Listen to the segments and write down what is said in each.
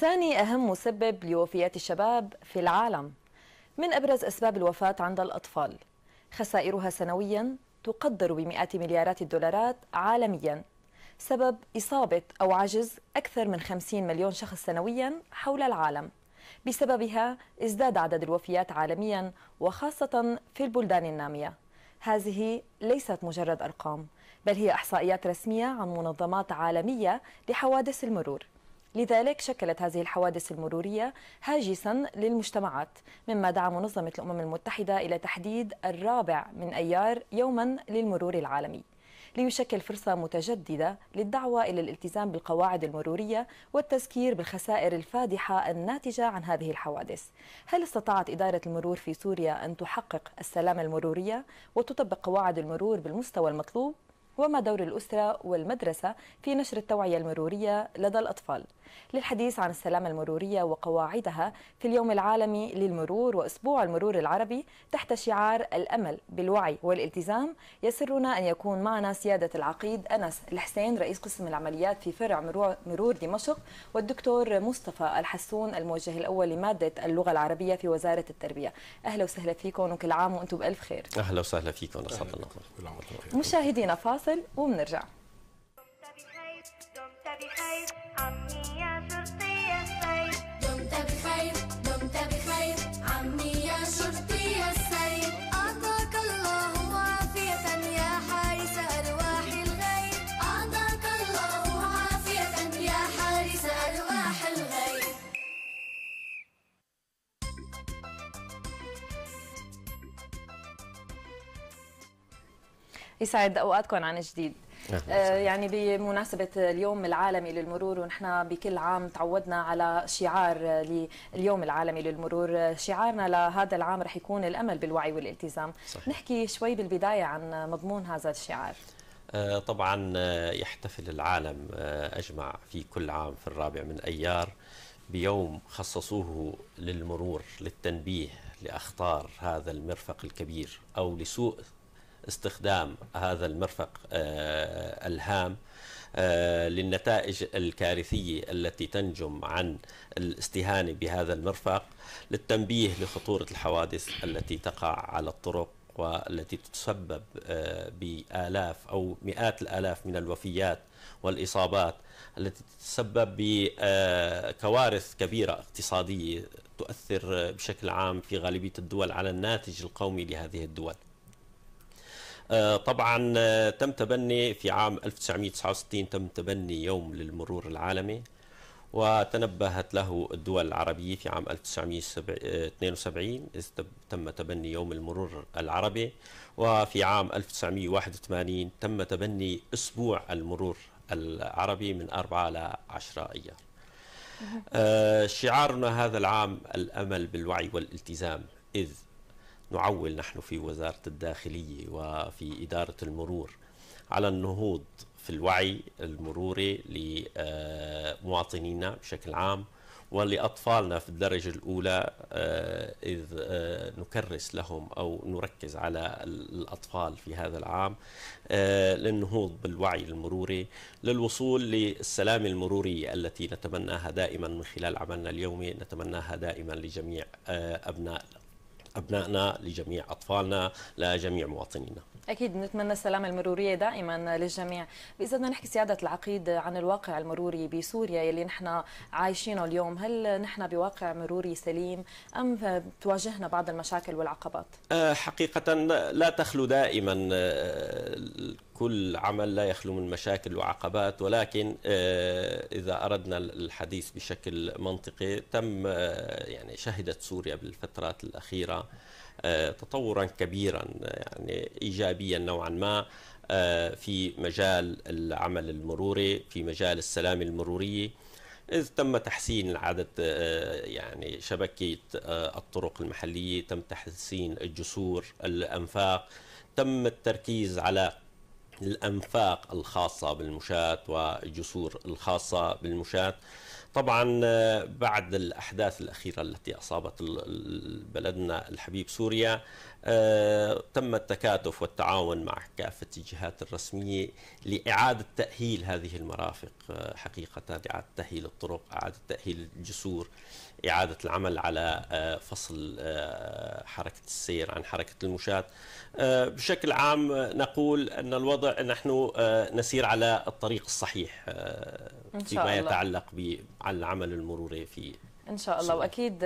ثاني أهم مسبب لوفيات الشباب في العالم من أبرز أسباب الوفاة عند الأطفال خسائرها سنويا تقدر بمئات مليارات الدولارات عالميا سبب إصابة أو عجز أكثر من 50 مليون شخص سنويا حول العالم بسببها ازداد عدد الوفيات عالميا وخاصة في البلدان النامية هذه ليست مجرد أرقام بل هي إحصائيات رسمية عن منظمات عالمية لحوادث المرور لذلك شكلت هذه الحوادث المرورية هاجسا للمجتمعات مما دعا منظمة الأمم المتحدة إلى تحديد الرابع من أيار يوما للمرور العالمي ليشكل فرصة متجددة للدعوة إلى الالتزام بالقواعد المرورية والتذكير بالخسائر الفادحة الناتجة عن هذه الحوادث هل استطاعت إدارة المرور في سوريا أن تحقق السلامة المرورية وتطبق قواعد المرور بالمستوى المطلوب؟ وما دور الأسرة والمدرسة في نشر التوعية المرورية لدى الأطفال؟ للحديث عن السلامة المرورية وقواعدها في اليوم العالمي للمرور وأسبوع المرور العربي تحت شعار الأمل بالوعي والالتزام يسرنا أن يكون معنا سيادة العقيد أنس الحسين رئيس قسم العمليات في فرع مرور دمشق والدكتور مصطفى الحسون الموجه الأول لمادة اللغة العربية في وزارة التربية أهلا وسهلا فيكم وكل عام وأنتم بألف خير أهلا وسهلا فيكم أسعد الله مشاهدينا فاصل وبنرجع يسعد اوقاتكم عن جديد آه، يعني بمناسبة اليوم العالمي للمرور ونحن بكل عام تعودنا على شعار لليوم العالمي للمرور شعارنا لهذا العام رح يكون الأمل بالوعي والالتزام صحيح. نحكي شوي بالبداية عن مضمون هذا الشعار آه، طبعا آه، يحتفل العالم أجمع في كل عام في الرابع من أيار بيوم خصصوه للمرور للتنبيه لأخطار هذا المرفق الكبير أو لسوء استخدام هذا المرفق آه، الهام آه، للنتائج الكارثية التي تنجم عن الاستهانة بهذا المرفق للتنبيه لخطورة الحوادث التي تقع على الطرق والتي تتسبب آه، بآلاف أو مئات الآلاف من الوفيات والإصابات التي تتسبب بكوارث كبيرة اقتصادية تؤثر بشكل عام في غالبية الدول على الناتج القومي لهذه الدول آه، طبعا آه، تم تبني في عام 1969 تم تبني يوم للمرور العالمي وتنبهت له الدول العربية في عام 1972 آه، تم تبني يوم المرور العربي وفي عام 1981 تم تبني أسبوع المرور العربي من 4 ل 10 أيار شعارنا هذا العام الأمل بالوعي والالتزام إذ نعول نحن في وزارة الداخلية وفي إدارة المرور على النهوض في الوعي المروري لمواطنينا بشكل عام ولأطفالنا في الدرجة الأولى آه، إذ آه، نكرس لهم أو نركز على الأطفال في هذا العام آه، للنهوض بالوعي المروري للوصول للسلامة المرورية التي نتمناها دائما من خلال عملنا اليومي نتمناها دائما لجميع أبناء أبنائنا لجميع أطفالنا لجميع مواطنينا اكيد نتمنى السلامه المروريه دائما للجميع اذا بدنا نحكي سياده العقيد عن الواقع المروري بسوريا يلي نحن عايشينه اليوم هل نحن بواقع مروري سليم ام تواجهنا بعض المشاكل والعقبات آه، حقيقه لا تخلو دائما آه، كل عمل لا يخلو من مشاكل وعقبات ولكن آه، إذا أردنا الحديث بشكل منطقي تم يعني شهدت سوريا بالفترات الأخيرة آه، تطورا كبيرا يعني ايجابيا نوعا ما آه، في مجال العمل المروري في مجال السلامه المروريه إذ تم تحسين عدد آه، يعني شبكة الطرق المحلية تم تحسين الجسور الأنفاق تم التركيز على الأنفاق الخاصة بالمشاة والجسور الخاصة بالمشاة طبعا آه، بعد الأحداث الأخيرة التي أصابت بلدنا الحبيب سوريا آه، تم التكاتف والتعاون مع كافة الجهات الرسمية لإعادة تأهيل هذه المرافق آه، حقيقة إعادة تأهيل الطرق إعادة تأهيل الجسور إعادة العمل على آه، فصل آه، حركة السير عن حركة المشاة آه، بشكل عام نقول أن الوضع نحن نسير على الطريق الصحيح فيما يتعلق بالعمل المروري في ان شاء الله واكيد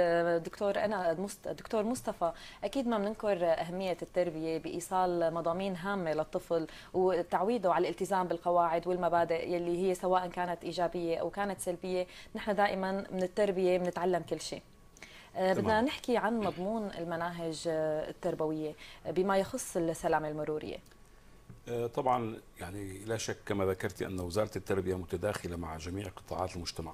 دكتور انا دكتور مصطفى اكيد ما بننكر اهميه التربيه بايصال مضامين هامه للطفل وتعويده على الالتزام بالقواعد والمبادئ يلي هي سواء كانت ايجابيه او كانت سلبيه نحن دائما من التربيه بنتعلم كل شيء آه، بدنا نحكي عن مضمون المناهج التربويه بما يخص السلامه المروريه آه، طبعا يعني لا شك كما ذكرت ان وزاره التربيه متداخله مع جميع قطاعات المجتمع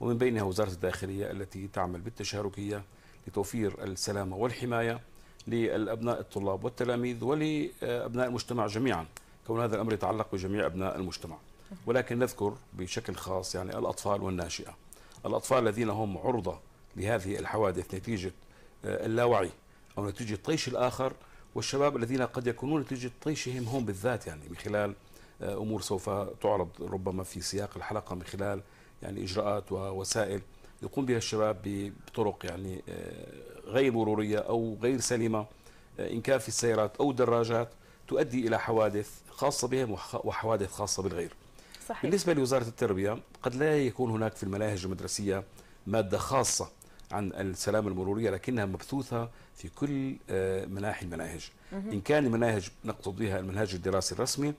ومن بينها وزارة الداخلية التي تعمل بالتشاركية لتوفير السلامة والحماية للأبناء الطلاب والتلاميذ ولأبناء المجتمع جميعا كون هذا الأمر يتعلق بجميع أبناء المجتمع ولكن نذكر بشكل خاص يعني الأطفال والناشئة الأطفال الذين هم عرضة لهذه الحوادث نتيجة آه، اللاوعي أو نتيجة طيش الآخر والشباب الذين قد يكونون نتيجة طيشهم هم بالذات يعني من خلال آه، أمور سوف تعرض ربما في سياق الحلقة من خلال يعني إجراءات ووسائل يقوم بها الشباب بطرق يعني آه، غير مرورية أو غير سليمة آه، إن كان في السيارات أو الدراجات تؤدي إلى حوادث خاصة بهم وحوادث خاصة بالغير صحيح. بالنسبة لوزارة التربية قد لا يكون هناك في المناهج المدرسية مادة خاصة عن السلامة المرورية لكنها مبثوثة في كل آه، مناحي المناهج إن كان المناهج نقصد بها المنهج الدراسي الرسمي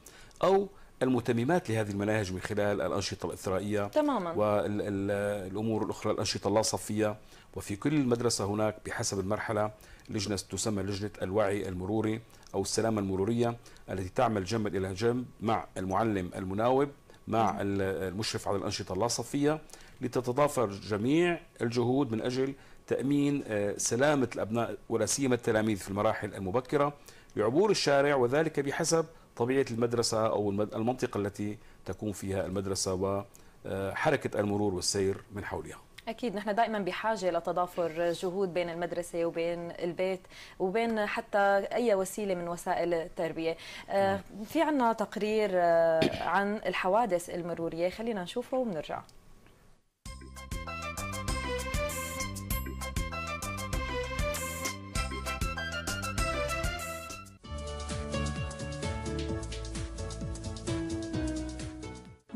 أو المتممات لهذه المناهج من خلال الأنشطة الإثرائية تماما والأمور الأخرى الأنشطة اللاصفية وفي كل مدرسة هناك بحسب المرحلة لجنة تسمى لجنة الوعي المروري أو السلامة المرورية التي تعمل جنبا إلى جنب مع المعلم المناوب مع المشرف على الأنشطة اللاصفية لتتضافر جميع الجهود من أجل تأمين آه، سلامة الأبناء ولا سيما التلاميذ في المراحل المبكرة لعبور الشارع وذلك بحسب طبيعه المدرسه او المنطقه التي تكون فيها المدرسه وحركه آه، المرور والسير من حولها. أكيد نحن دائما بحاجة لتضافر جهود بين المدرسة وبين البيت وبين حتى أي وسيلة من وسائل التربية آه، نعم. في عنا تقرير آه، عن الحوادث المرورية خلينا نشوفه وبنرجع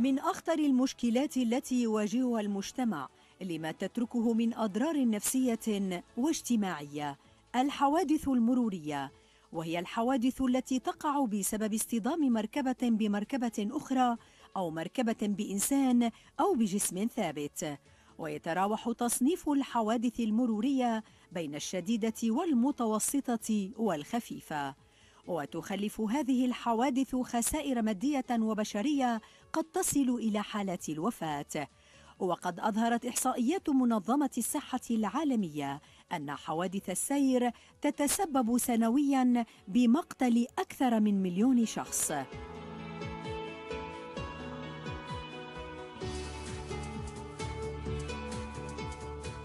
من أخطر المشكلات التي يواجهها المجتمع لما تتركه من أضرار نفسية واجتماعية الحوادث المرورية وهي الحوادث التي تقع بسبب اصطدام مركبة بمركبة أخرى أو مركبة بإنسان أو بجسم ثابت ويتراوح تصنيف الحوادث المرورية بين الشديدة والمتوسطة والخفيفة وتخلف هذه الحوادث خسائر ماديه وبشريه قد تصل الى حالات الوفاه وقد اظهرت احصائيات منظمه الصحه العالميه ان حوادث السير تتسبب سنويا بمقتل اكثر من مليون شخص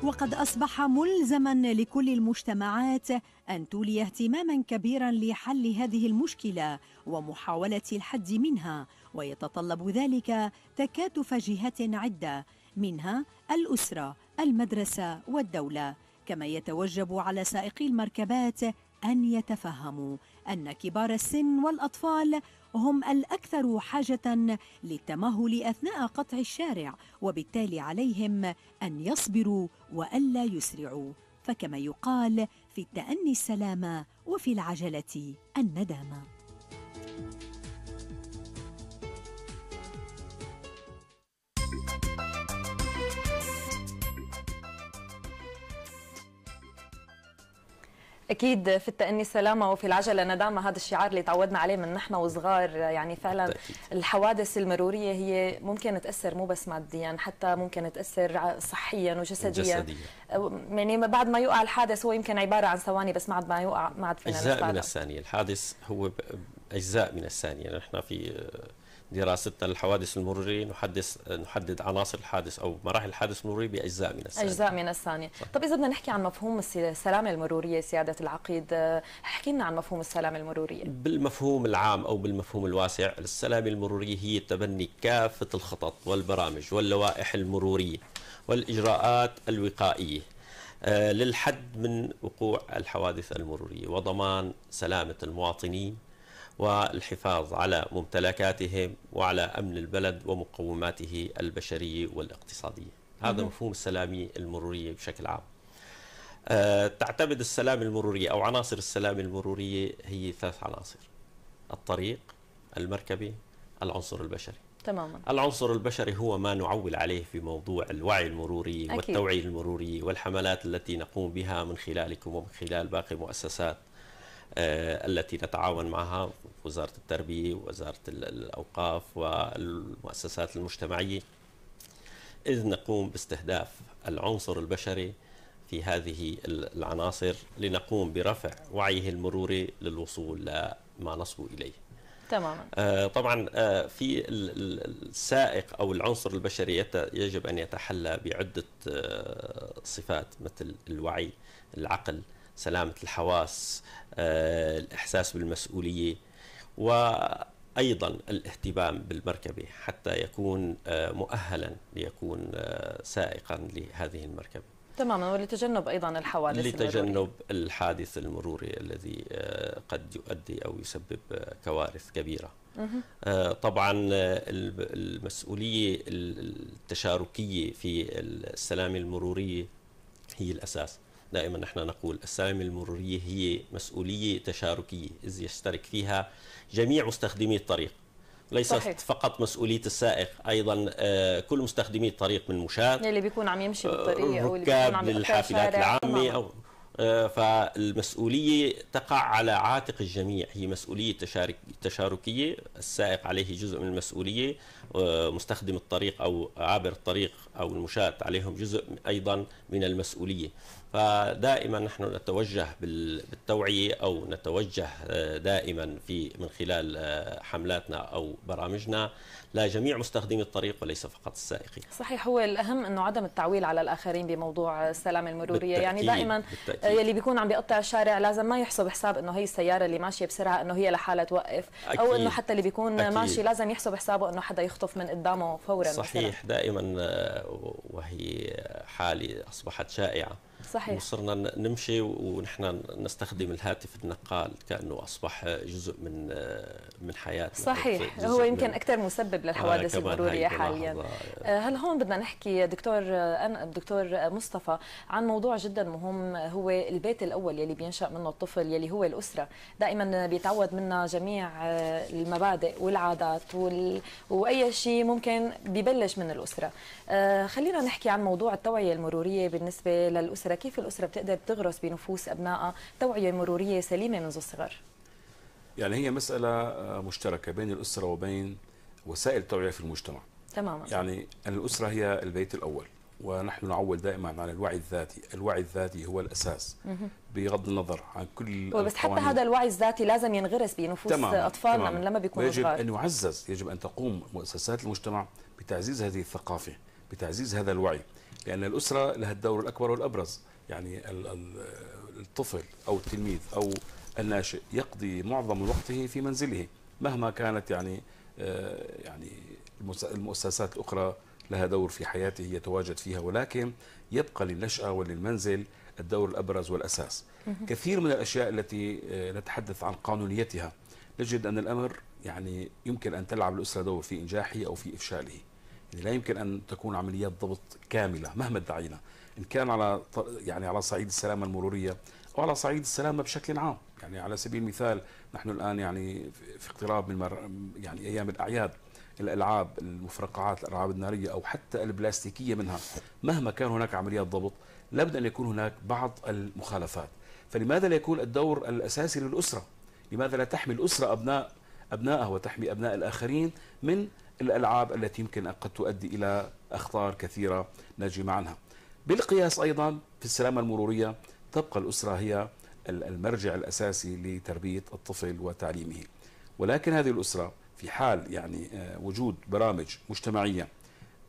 وقد أصبح ملزما لكل المجتمعات أن تولي اهتماما كبيرا لحل هذه المشكلة ومحاولة الحد منها ويتطلب ذلك تكاتف جهات عدة منها الأسرة المدرسة والدولة كما يتوجب على سائقي المركبات أن يتفهموا أن كبار السن والأطفال هم الأكثر حاجة للتمهل أثناء قطع الشارع وبالتالي عليهم أن يصبروا وألا يسرعوا فكما يقال في التأني السلامة وفي العجلة الندامة اكيد في التأني سلامة وفي العجلة ندامة هذا الشعار اللي تعودنا عليه من نحن وصغار يعني فعلا تأكيد. الحوادث المرورية هي ممكن تأثر مو بس ماديا حتى ممكن تأثر صحيا وجسديا جسدية. يعني بعد ما يوقع الحادث هو يمكن عبارة عن ثواني بس بعد ما يوقع ما عاد فينا أجزاء من الثانية الحادث هو أجزاء من الثانية نحن في دراستنا للحوادث المرورية نحدث نحدد عناصر الحادث أو مراحل الحادث المروري بأجزاء من الثانية أجزاء من الثانية طيب طب إذا بدنا نحكي عن مفهوم السلامة المرورية سيادة العقيد احكي لنا عن مفهوم السلامة المرورية بالمفهوم العام أو بالمفهوم الواسع السلامة المرورية هي تبني كافة الخطط والبرامج واللوائح المرورية والإجراءات الوقائية آه، للحد من وقوع الحوادث المرورية وضمان سلامة المواطنين والحفاظ على ممتلكاتهم وعلى أمن البلد ومقوماته البشرية والاقتصادية هذا مفهوم السلامة المرورية بشكل عام آه، تعتمد السلام المرورية أو عناصر السلام المرورية هي ثلاث عناصر الطريق المركبة العنصر البشري تماما العنصر البشري هو ما نعول عليه في موضوع الوعي المروري أكيد. والتوعية المروري والحملات التي نقوم بها من خلالكم ومن خلال باقي مؤسسات آه، التي نتعاون معها وزارة التربية ووزارة الأوقاف والمؤسسات المجتمعية إذ نقوم باستهداف العنصر البشري في هذه العناصر لنقوم برفع وعيه المروري للوصول لما نصبوا إليه تماما آه، طبعا آه، في السائق أو العنصر البشري يجب أن يتحلى بعدة صفات مثل الوعي العقل سلامة الحواس آه، الإحساس بالمسؤولية وأيضا الاهتمام بالمركبة حتى يكون آه، مؤهلا ليكون آه، سائقا لهذه المركبة تماما ولتجنب ايضا الحوادث لتجنب المروري. الحادث المروري الذي قد يؤدي او يسبب كوارث كبيره طبعا المسؤوليه التشاركيه في السلامه المروريه هي الاساس دائما نحن نقول السلامة المرورية هي مسؤولية تشاركية إذ يشترك فيها جميع مستخدمي الطريق ليست صحيح. فقط مسؤوليه السائق ايضا آه، كل مستخدمي الطريق من مشاة اللي بيكون عم يمشي آه، بالطريق او ركاب للحافلات العامه او آه، فالمسؤوليه تقع على عاتق الجميع هي مسؤوليه تشارك تشاركيه السائق عليه جزء من المسؤوليه مستخدم الطريق او عابر الطريق او المشاة عليهم جزء ايضا من المسؤوليه فدائما نحن نتوجه بالتوعية أو نتوجه آه، دائما في من خلال آه، حملاتنا أو برامجنا لجميع مستخدمي الطريق وليس فقط السائقين صحيح هو الأهم أنه عدم التعويل على الآخرين بموضوع آه، السلامة المرورية يعني دائما بالتأكيد. يلي بيكون عم بيقطع الشارع لازم ما يحسب حساب أنه هي السيارة اللي ماشية بسرعة أنه هي لحالها توقف أكيد. أو أنه حتى اللي بيكون أكيد. ماشي لازم يحسب حسابه أنه حدا يخطف من قدامه فورا صحيح بسرعة. دائما وهي حالة أصبحت شائعة صحيح وصرنا نمشي ونحن نستخدم الهاتف النقال كانه اصبح جزء من آه، من حياتنا صحيح هو يمكن اكثر مسبب آه، للحوادث المروريه حاليا آه، هل هون بدنا نحكي دكتور انا دكتور مصطفى عن موضوع جدا مهم هو البيت الاول يلي بينشا منه الطفل يلي هو الاسره دائما بيتعود منا جميع المبادئ والعادات وال... واي شيء ممكن ببلش من الاسره خلينا نحكي عن موضوع التوعيه المروريه بالنسبه للاسره الأسرة كيف الأسرة بتقدر تغرس بنفوس أبنائها توعية مرورية سليمة منذ الصغر يعني هي مسألة آه، مشتركة بين الأسرة وبين وسائل التوعية في المجتمع تماما يعني الأسرة هي البيت الأول ونحن نعول دائما على الوعي الذاتي الوعي الذاتي هو الأساس بغض النظر عن كل بس حتى هذا الوعي الذاتي لازم ينغرس بنفوس أطفالنا تمام. من لما بيكونوا يجب صغار. أن يعزز يجب أن تقوم مؤسسات المجتمع بتعزيز هذه الثقافة بتعزيز هذا الوعي لأن الأسرة لها الدور الأكبر والأبرز يعني الطفل أو التلميذ أو الناشئ يقضي معظم وقته في منزله مهما كانت يعني آه، يعني المؤسسات الأخرى لها دور في حياته يتواجد فيها ولكن يبقى للنشأة وللمنزل الدور الأبرز والأساس كثير من الأشياء التي آه، نتحدث عن قانونيتها نجد أن الأمر يعني يمكن أن تلعب الأسرة دور في إنجاحه أو في إفشاله يعني لا يمكن أن تكون عمليات ضبط كاملة مهما ادعينا إن كان على يعني على صعيد السلامة المرورية أو على صعيد السلامة بشكل عام يعني على سبيل المثال نحن الآن يعني في اقتراب من مر... يعني أيام الأعياد الألعاب المفرقعات الألعاب النارية أو حتى البلاستيكية منها مهما كان هناك عمليات ضبط لابد أن يكون هناك بعض المخالفات فلماذا لا يكون الدور الأساسي للأسرة لماذا لا تحمي الأسرة أبناء أبنائها وتحمي أبناء الآخرين من الألعاب التي يمكن أن قد تؤدي إلى أخطار كثيرة نجم عنها بالقياس أيضا في السلامة المرورية تبقى الأسرة هي المرجع الأساسي لتربية الطفل وتعليمه ولكن هذه الأسرة في حال يعني آه، وجود برامج مجتمعية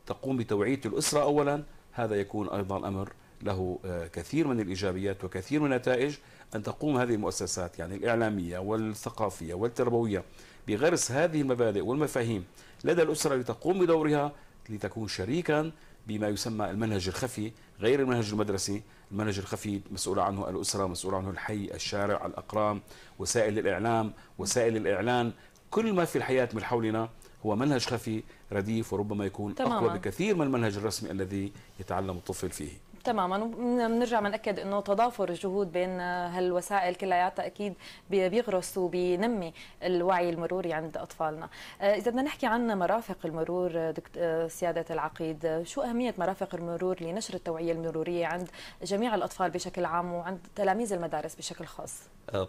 تقوم بتوعية الأسرة أولا هذا يكون أيضا أمر له آه، كثير من الإيجابيات وكثير من النتائج أن تقوم هذه المؤسسات يعني الإعلامية والثقافية والتربوية بغرس هذه المبادئ والمفاهيم لدى الأسرة لتقوم بدورها لتكون شريكا بما يسمى المنهج الخفي غير المنهج المدرسي المنهج الخفي مسؤول عنه الأسرة مسؤول عنه الحي الشارع الأقرام وسائل الإعلام وسائل الإعلان كل ما في الحياة من حولنا هو منهج خفي رديف وربما يكون تماما. أقوى بكثير من المنهج الرسمي الذي يتعلم الطفل فيه تماما وبنرجع بنأكد انه تضافر الجهود بين هالوسائل كلياتها اكيد بيغرس وبينمي الوعي المروري عند اطفالنا آه، اذا بدنا نحكي عن مرافق المرور آه، آه، سياده العقيد شو اهميه مرافق المرور لنشر التوعيه المروريه عند جميع الاطفال بشكل عام وعند تلاميذ المدارس بشكل خاص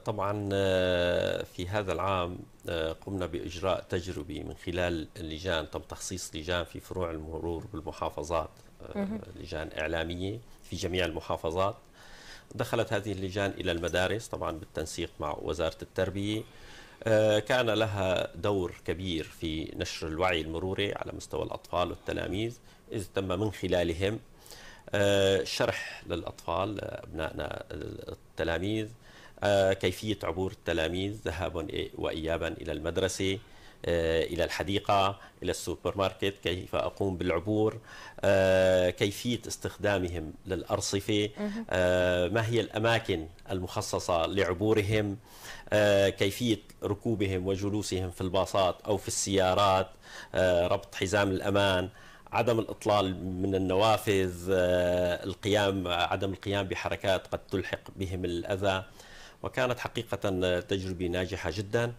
طبعا في هذا العام قمنا باجراء تجربه من خلال اللجان تم تخصيص لجان في فروع المرور بالمحافظات آه، لجان إعلامية في جميع المحافظات دخلت هذه اللجان إلى المدارس طبعا بالتنسيق مع وزارة التربية آه، كان لها دور كبير في نشر الوعي المروري على مستوى الأطفال والتلاميذ إذ تم من خلالهم آه، شرح للأطفال أبنائنا التلاميذ كيفية عبور التلاميذ ذهابا وإيابا إلى المدرسة آه، إلى الحديقة إلى السوبر ماركت كيف أقوم بالعبور آه، كيفية استخدامهم للأرصفة آه، ما هي الأماكن المخصصة لعبورهم كيفية ركوبهم وجلوسهم في الباصات أو في السيارات ربط حزام الأمان عدم الاطلال من النوافذ القيام عدم القيام بحركات قد تلحق بهم الاذى وكانت حقيقه تجربه ناجحه جدا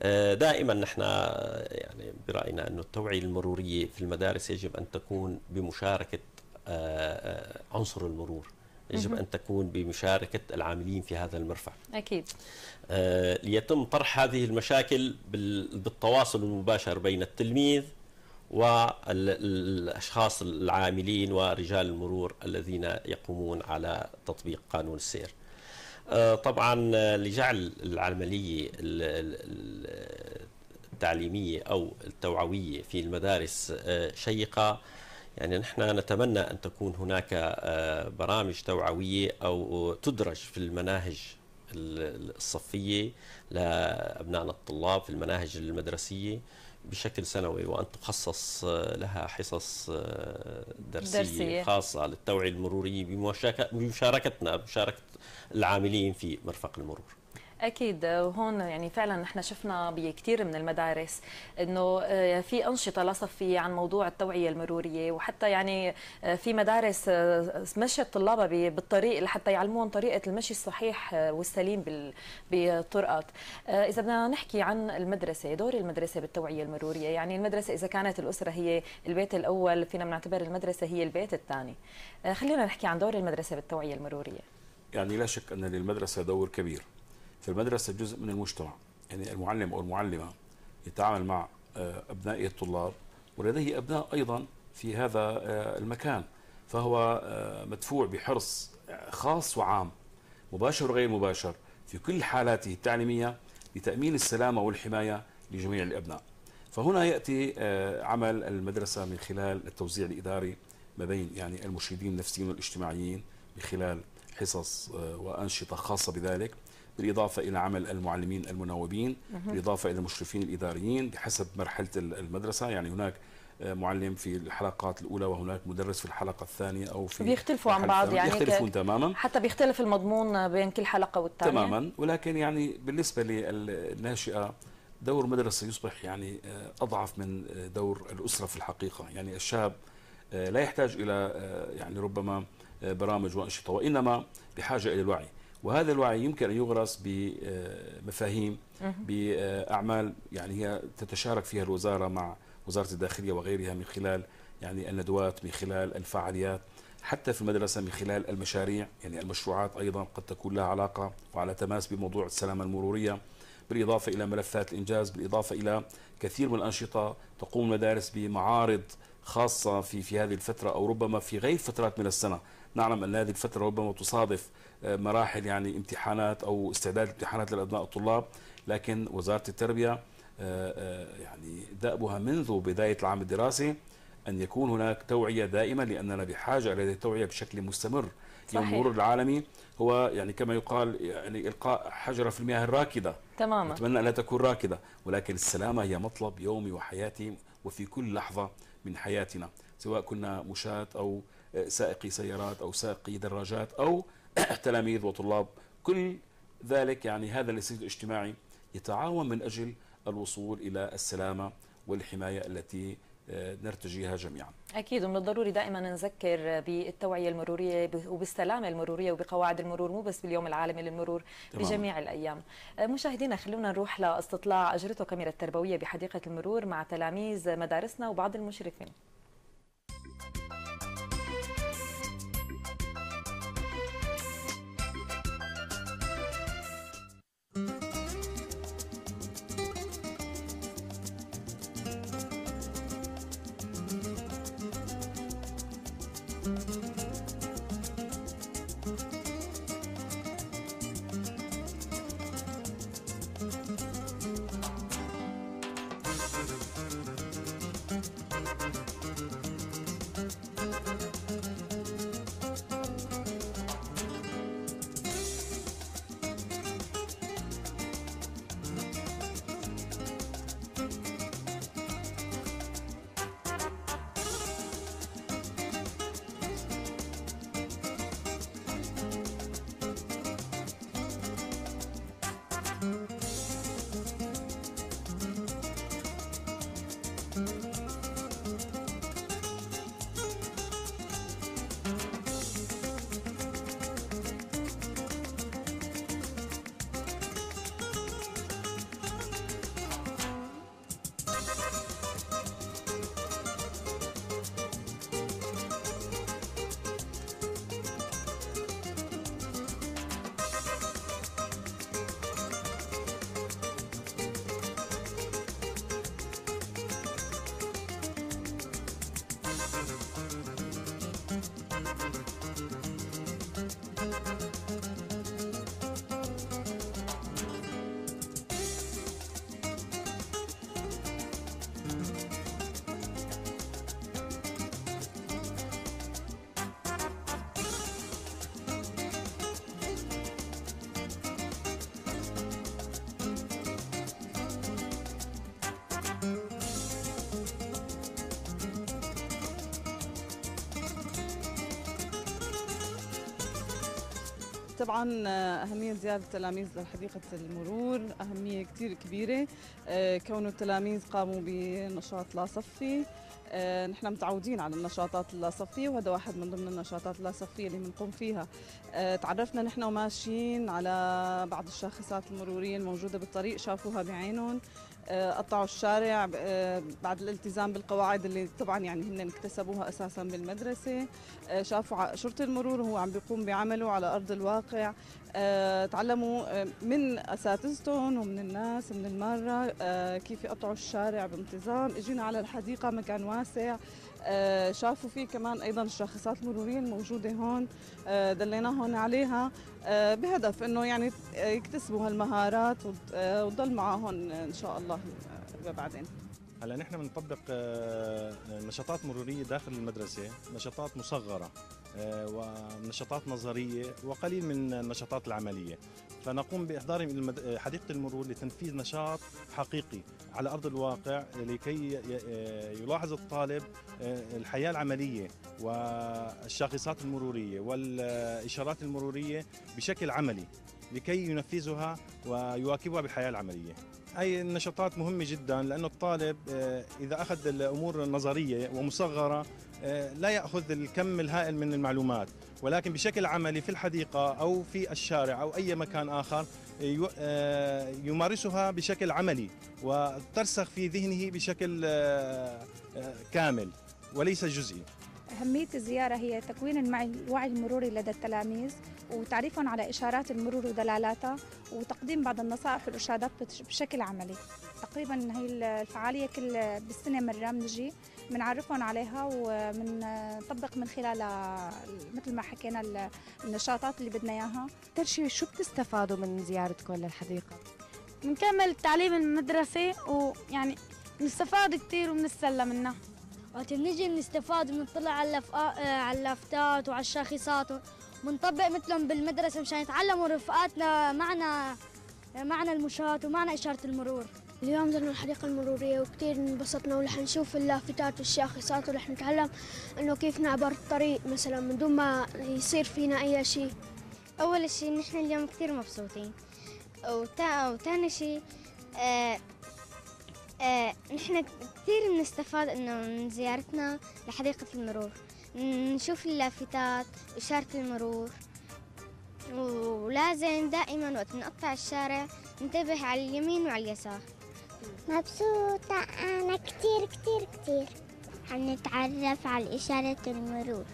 آه، دائما نحن يعني براينا انه التوعيه المروريه في المدارس يجب ان تكون بمشاركه آه، آه، عنصر المرور يجب ان تكون بمشاركه العاملين في هذا المرفأ اكيد ليتم طرح هذه المشاكل بالتواصل المباشر بين التلميذ والاشخاص العاملين ورجال المرور الذين يقومون على تطبيق قانون السير آه، طبعا آه، لجعل العملية التعليمية أو التوعوية في المدارس آه، شيقة يعني نحن نتمنى أن تكون هناك برامج توعوية أو تدرج في المناهج الصفية لأبنائنا الطلاب في المناهج المدرسية بشكل سنوي وأن تخصص آه، لها حصص آه، درسية, درسية. خاصة للتوعية المرورية بمشاركتنا بمشاركة العاملين في مرفق المرور اكيد وهون يعني فعلا نحن شفنا بكثير من المدارس انه آه، في انشطه لا عن موضوع التوعيه المروريه وحتى يعني آه، في مدارس آه، مشت طلابها بالطريق لحتى يعلمون طريقه المشي الصحيح والسليم بالطرقات اذا بدنا نحكي عن المدرسه دور المدرسه بالتوعيه المروريه يعني المدرسه اذا كانت الاسره هي البيت الاول فينا بنعتبر المدرسه هي البيت الثاني خلينا نحكي عن دور المدرسه بالتوعيه المروريه يعني لا شك ان للمدرسه دور كبير في المدرسة جزء من المجتمع يعني المعلم أو المعلمة يتعامل مع آه، أبنائه الطلاب ولديه أبناء أيضا في هذا آه، المكان فهو آه، مدفوع بحرص خاص وعام مباشر وغير مباشر في كل حالاته التعليمية لتأمين السلامة والحماية لجميع الأبناء فهنا يأتي عمل المدرسة من خلال التوزيع الإداري ما بين يعني المرشدين النفسيين والاجتماعيين من خلال حصص وأنشطة خاصة بذلك بالإضافة إلى عمل المعلمين المناوبين بالإضافة إلى المشرفين الإداريين بحسب مرحلة المدرسة يعني هناك آه، معلم في الحلقات الاولى وهناك مدرس في الحلقه الثانيه او في بيختلفوا عن بعض يعني يختلفون تماما حتى بيختلف المضمون بين كل حلقه والثانيه تماما ولكن يعني بالنسبه للناشئه دور المدرسه يصبح يعني آه، اضعف من آه، دور الاسره في الحقيقه يعني الشاب لا يحتاج الى يعني ربما برامج وانشطه وانما بحاجه الى الوعي وهذا الوعي يمكن أن يغرس بمفاهيم بأعمال يعني هي تتشارك فيها الوزارة مع وزارة الداخلية وغيرها من خلال يعني الندوات من خلال الفعاليات حتى في المدرسة من خلال المشاريع يعني المشروعات أيضا قد تكون لها علاقة وعلى تماس بموضوع السلامة المرورية بالإضافة إلى ملفات الإنجاز بالإضافة إلى كثير من الأنشطة تقوم المدارس بمعارض خاصة في في هذه الفترة أو ربما في غير فترات من السنة نعلم أن هذه الفترة ربما تصادف آه، مراحل يعني امتحانات او استعداد امتحانات لابناء الطلاب لكن وزاره التربيه آه، آه، يعني دأبها منذ بدايه العام الدراسي ان يكون هناك توعيه دائمه لاننا بحاجه الى التوعيه بشكل مستمر صحيح. يوم مرور العالمي هو يعني كما يقال يعني القاء حجره في المياه الراكده تماما ان لا تكون راكده ولكن السلامه هي مطلب يومي وحياتي وفي كل لحظه من حياتنا سواء كنا مشاة او سائقي سيارات او سائقي دراجات او تلاميذ وطلاب كل ذلك يعني هذا الاستجلال الاجتماعي يتعاون من أجل الوصول إلى السلامة والحماية التي آه، نرتجيها جميعا أكيد ومن الضروري دائما نذكر بالتوعية المرورية وبالسلامة المرورية وبقواعد المرور مو بس باليوم العالمي للمرور تمام. بجميع الأيام آه، مشاهدينا خلونا نروح لاستطلاع أجرته كاميرا التربوية بحديقة المرور مع تلاميذ مدارسنا وبعض المشرفين طبعا أهمية زياره التلاميذ لحديقة المرور أهمية كثير كبيرة آه، كونه التلاميذ قاموا بنشاط لا صفي آه، نحن متعودين على النشاطات اللاصفية وهذا واحد من ضمن النشاطات اللاصفية اللي بنقوم فيها آه، تعرفنا نحن وماشيين على بعض الشاخصات المرورية الموجودة بالطريق شافوها بعينهم آه، قطعوا الشارع آه، بعد الالتزام بالقواعد اللي طبعا يعني هن اكتسبوها اساسا بالمدرسه آه، شافوا شرطه المرور وهو عم بيقوم بعمله على ارض الواقع تعلموا من اساتذتهم ومن الناس من الماره كيف يقطعوا الشارع بانتظام اجينا على الحديقه مكان واسع آه، شافوا فيه كمان ايضا الشاخصات المروريه الموجوده هون آه، دلينا هون عليها آه، بهدف انه يعني يكتسبوا هالمهارات وتضل معهم ان شاء الله بعدين هلا نحن بنطبق آه، نشاطات مروريه داخل المدرسه، نشاطات مصغره آه، ونشاطات نظريه وقليل من النشاطات العمليه، فنقوم باحضارهم الى آه، حديقه المرور لتنفيذ نشاط حقيقي على ارض الواقع لكي يلاحظ الطالب الحياه العمليه والشاخصات المروريه والاشارات المروريه بشكل عملي لكي ينفذها ويواكبها بالحياه العمليه. هي النشاطات مهمة جدا لأنه الطالب آه، إذا أخذ الأمور النظرية ومصغرة آه، لا يأخذ الكم الهائل من المعلومات ولكن بشكل عملي في الحديقة أو في الشارع أو أي مكان آخر آه، يمارسها بشكل عملي وترسخ في ذهنه بشكل كامل وليس جزئي أهمية الزيارة هي تكوين الوعي المروري لدى التلاميذ وتعريفهم على إشارات المرور ودلالاتها وتقديم بعض النصائح والإرشادات بشكل عملي تقريبا هي الفعالية كل بالسنة مرة بنجي بنعرفهم عليها وبنطبق من خلالها مثل ما حكينا النشاطات اللي بدنا إياها أكثر شيء شو بتستفادوا من زيارتكم للحديقة؟ بنكمل التعليم المدرسي ويعني بنستفاد كثير وبنتسلى منها وقت بنجي بنستفاد بنطلع على آه، آه، على اللافتات وعلى الشاخصات بنطبق مثلهم بالمدرسة مشان يتعلموا رفقاتنا معنا معنا المشاة ومعنا إشارة المرور اليوم زرنا الحديقة المرورية وكثير انبسطنا ورح نشوف اللافتات والشاخصات ورح نتعلم انه كيف نعبر الطريق مثلا من دون ما يصير فينا اي شيء اول شيء نحن اليوم كثير مبسوطين وثاني شيء آه آه نحن كثير نستفاد انه من زيارتنا لحديقة المرور نشوف اللافتات إشارة المرور ولازم دائما وقت نقطع الشارع ننتبه على اليمين وعلى اليسار مبسوطة أنا كتير كتير كتير عم نتعرف على إشارة المرور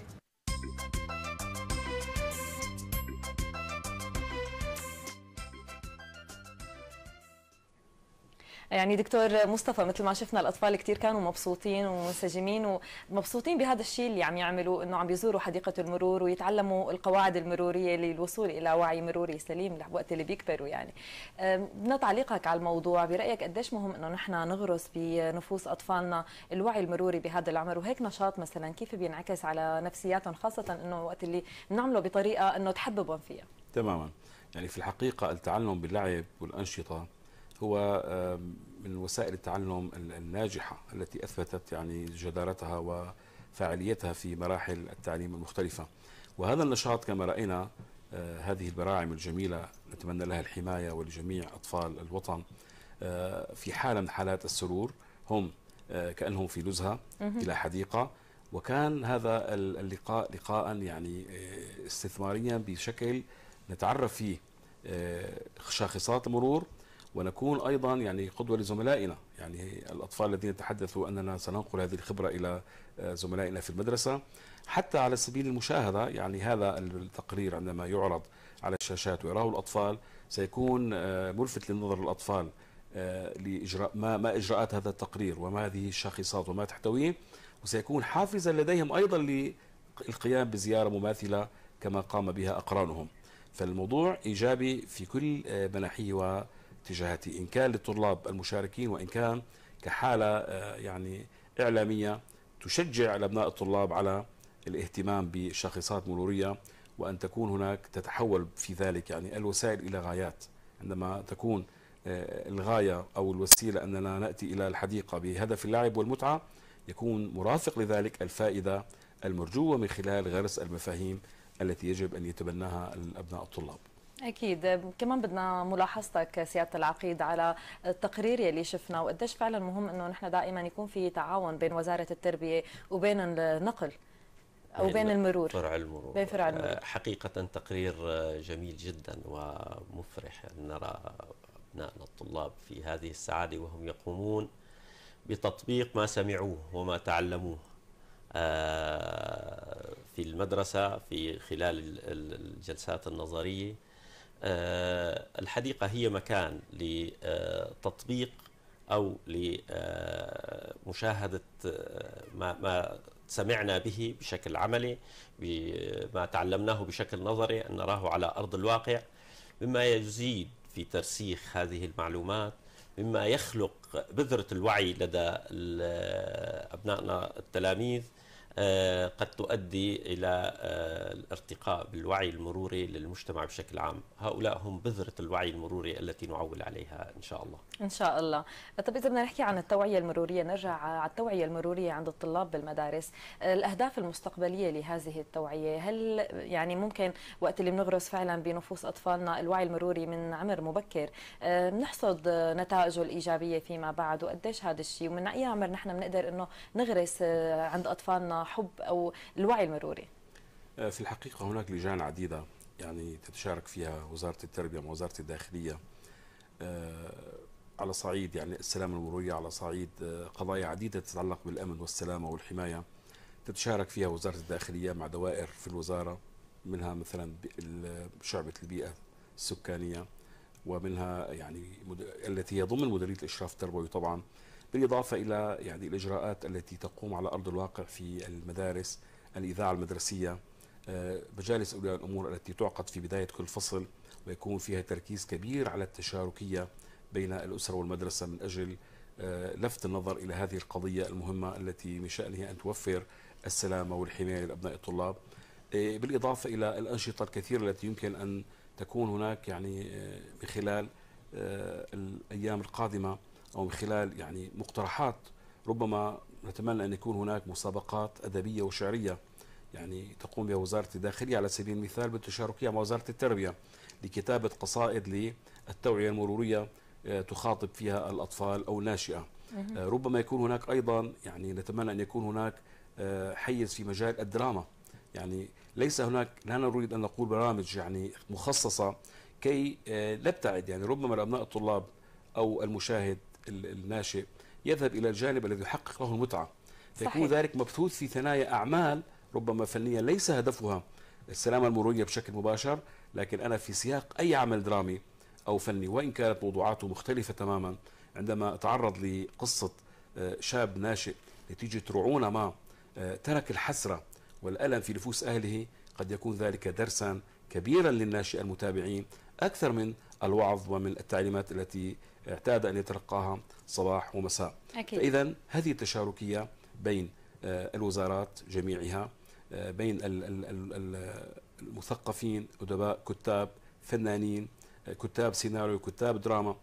يعني دكتور مصطفى مثل ما شفنا الاطفال كثير كانوا مبسوطين ومنسجمين ومبسوطين بهذا الشيء اللي عم يعملوا انه عم بيزوروا حديقه المرور ويتعلموا القواعد المروريه للوصول الى وعي مروري سليم وقت اللي بيكبروا يعني بدنا تعليقك على الموضوع برايك قديش مهم انه نحن نغرس بنفوس اطفالنا الوعي المروري بهذا العمر وهيك نشاط مثلا كيف بينعكس على نفسياتهم خاصه انه وقت اللي بنعمله بطريقه انه تحببهم فيها تماما يعني في الحقيقه التعلم باللعب والانشطه هو من وسائل التعلم الناجحة التي أثبتت يعني جدارتها وفاعليتها في مراحل التعليم المختلفة وهذا النشاط كما رأينا آه، هذه البراعم الجميلة نتمنى لها الحماية ولجميع أطفال الوطن آه، في حالة من حالات السرور هم آه، كأنهم في نزهة إلى حديقة وكان هذا اللقاء لقاء يعني استثماريا بشكل نتعرف فيه شاخصات مرور ونكون ايضا يعني قدوه لزملائنا يعني الاطفال الذين تحدثوا اننا سننقل هذه الخبره الى آه، زملائنا في المدرسه حتى على سبيل المشاهده يعني هذا التقرير عندما يعرض على الشاشات ويراه الاطفال سيكون آه، ملفت للنظر للاطفال آه، لاجراء ما ما اجراءات هذا التقرير وما هذه الشاخصات وما تحتويه وسيكون حافزا لديهم ايضا للقيام بزياره مماثله كما قام بها اقرانهم فالموضوع ايجابي في كل مناحيه اتجاهاته إن كان للطلاب المشاركين وإن كان كحالة آه، يعني إعلامية تشجع الأبناء الطلاب على الاهتمام بشخصات مرورية وأن تكون هناك تتحول في ذلك يعني الوسائل إلى غايات عندما تكون آه، الغاية أو الوسيلة أننا نأتي إلى الحديقة بهدف اللعب والمتعة يكون مرافق لذلك الفائدة المرجوة من خلال غرس المفاهيم التي يجب أن يتبناها الأبناء الطلاب اكيد كمان بدنا ملاحظتك سياده العقيد على التقرير يلي شفنا وقديش فعلا مهم انه نحن دائما يكون في تعاون بين وزاره التربيه وبين النقل او بين المرور فرع المرور بين فرع المرور آه، حقيقه تقرير جميل جدا ومفرح ان نرى ابنائنا الطلاب في هذه السعاده وهم يقومون بتطبيق ما سمعوه وما تعلموه آه، في المدرسه في خلال الجلسات النظريه آه، الحديقة هي مكان لتطبيق أو لمشاهدة آه، ما, ما سمعنا به بشكل عملي بما تعلمناه بشكل نظري أن نراه على أرض الواقع مما يزيد في ترسيخ هذه المعلومات مما يخلق بذرة الوعي لدى آه، أبنائنا التلاميذ آه، قد تؤدي إلى آه، الارتقاء بالوعي المروري للمجتمع بشكل عام هؤلاء هم بذرة الوعي المروري التي نعول عليها إن شاء الله إن شاء الله طب إذا بدنا نحكي عن التوعية المرورية نرجع على التوعية المرورية عند الطلاب بالمدارس الأهداف المستقبلية لهذه التوعية هل يعني ممكن وقت اللي بنغرس فعلا بنفوس أطفالنا الوعي المروري من عمر مبكر آه، بنحصد نتائجه الإيجابية فيما بعد وقديش هذا الشيء ومن أي عمر نحن بنقدر أنه نغرس عند أطفالنا حب أو الوعي المروري آه، في الحقيقة هناك لجان عديدة يعني تتشارك فيها وزارة التربية ووزارة الداخلية آه، على صعيد يعني السلام المرورية على صعيد آه، قضايا عديدة تتعلق بالأمن والسلامة والحماية تتشارك فيها وزارة الداخلية مع دوائر في الوزارة منها مثلا شعبة البيئة السكانية ومنها يعني التي هي ضمن مديريه الاشراف التربوي طبعا بالاضافه الى يعني الاجراءات التي تقوم على ارض الواقع في المدارس الاذاعه المدرسيه آه، مجالس اولياء الامور التي تعقد في بدايه كل فصل ويكون فيها تركيز كبير على التشاركيه بين الاسره والمدرسه من اجل آه، لفت النظر الى هذه القضيه المهمه التي من شانها ان توفر السلامه والحمايه لابناء الطلاب آه، بالاضافه الى الانشطه الكثيره التي يمكن ان تكون هناك يعني من خلال الايام القادمه أو من خلال يعني مقترحات ربما نتمنى أن يكون هناك مسابقات أدبية وشعرية يعني تقوم بها وزارة الداخلية على سبيل المثال بالتشاركية مع وزارة التربية لكتابة قصائد للتوعية المرورية آه، تخاطب فيها الأطفال أو الناشئة آه، ربما يكون هناك أيضا يعني نتمنى أن يكون هناك آه، حيز في مجال الدراما يعني ليس هناك لا نريد أن نقول برامج يعني مخصصة كي نبتعد يعني ربما الأبناء الطلاب أو المشاهد الناشئ يذهب إلى الجانب الذي يحقق له المتعة فيكون ذلك مبثوث في ثنايا أعمال ربما فنية ليس هدفها السلامة المرورية بشكل مباشر لكن أنا في سياق أي عمل درامي أو فني وإن كانت موضوعاته مختلفة تماما عندما أتعرض لقصة آه، شاب ناشئ نتيجة رعونة ما آه، ترك الحسرة والألم في نفوس أهله قد يكون ذلك درسا كبيرا للناشئ المتابعين أكثر من الوعظ ومن التعليمات التي اعتاد أن يتلقاها صباح ومساء أكيد. فإذا هذه التشاركية بين آه، الوزارات جميعها آه، بين المثقفين أدباء كتاب فنانين آه، كتاب سيناريو كتاب دراما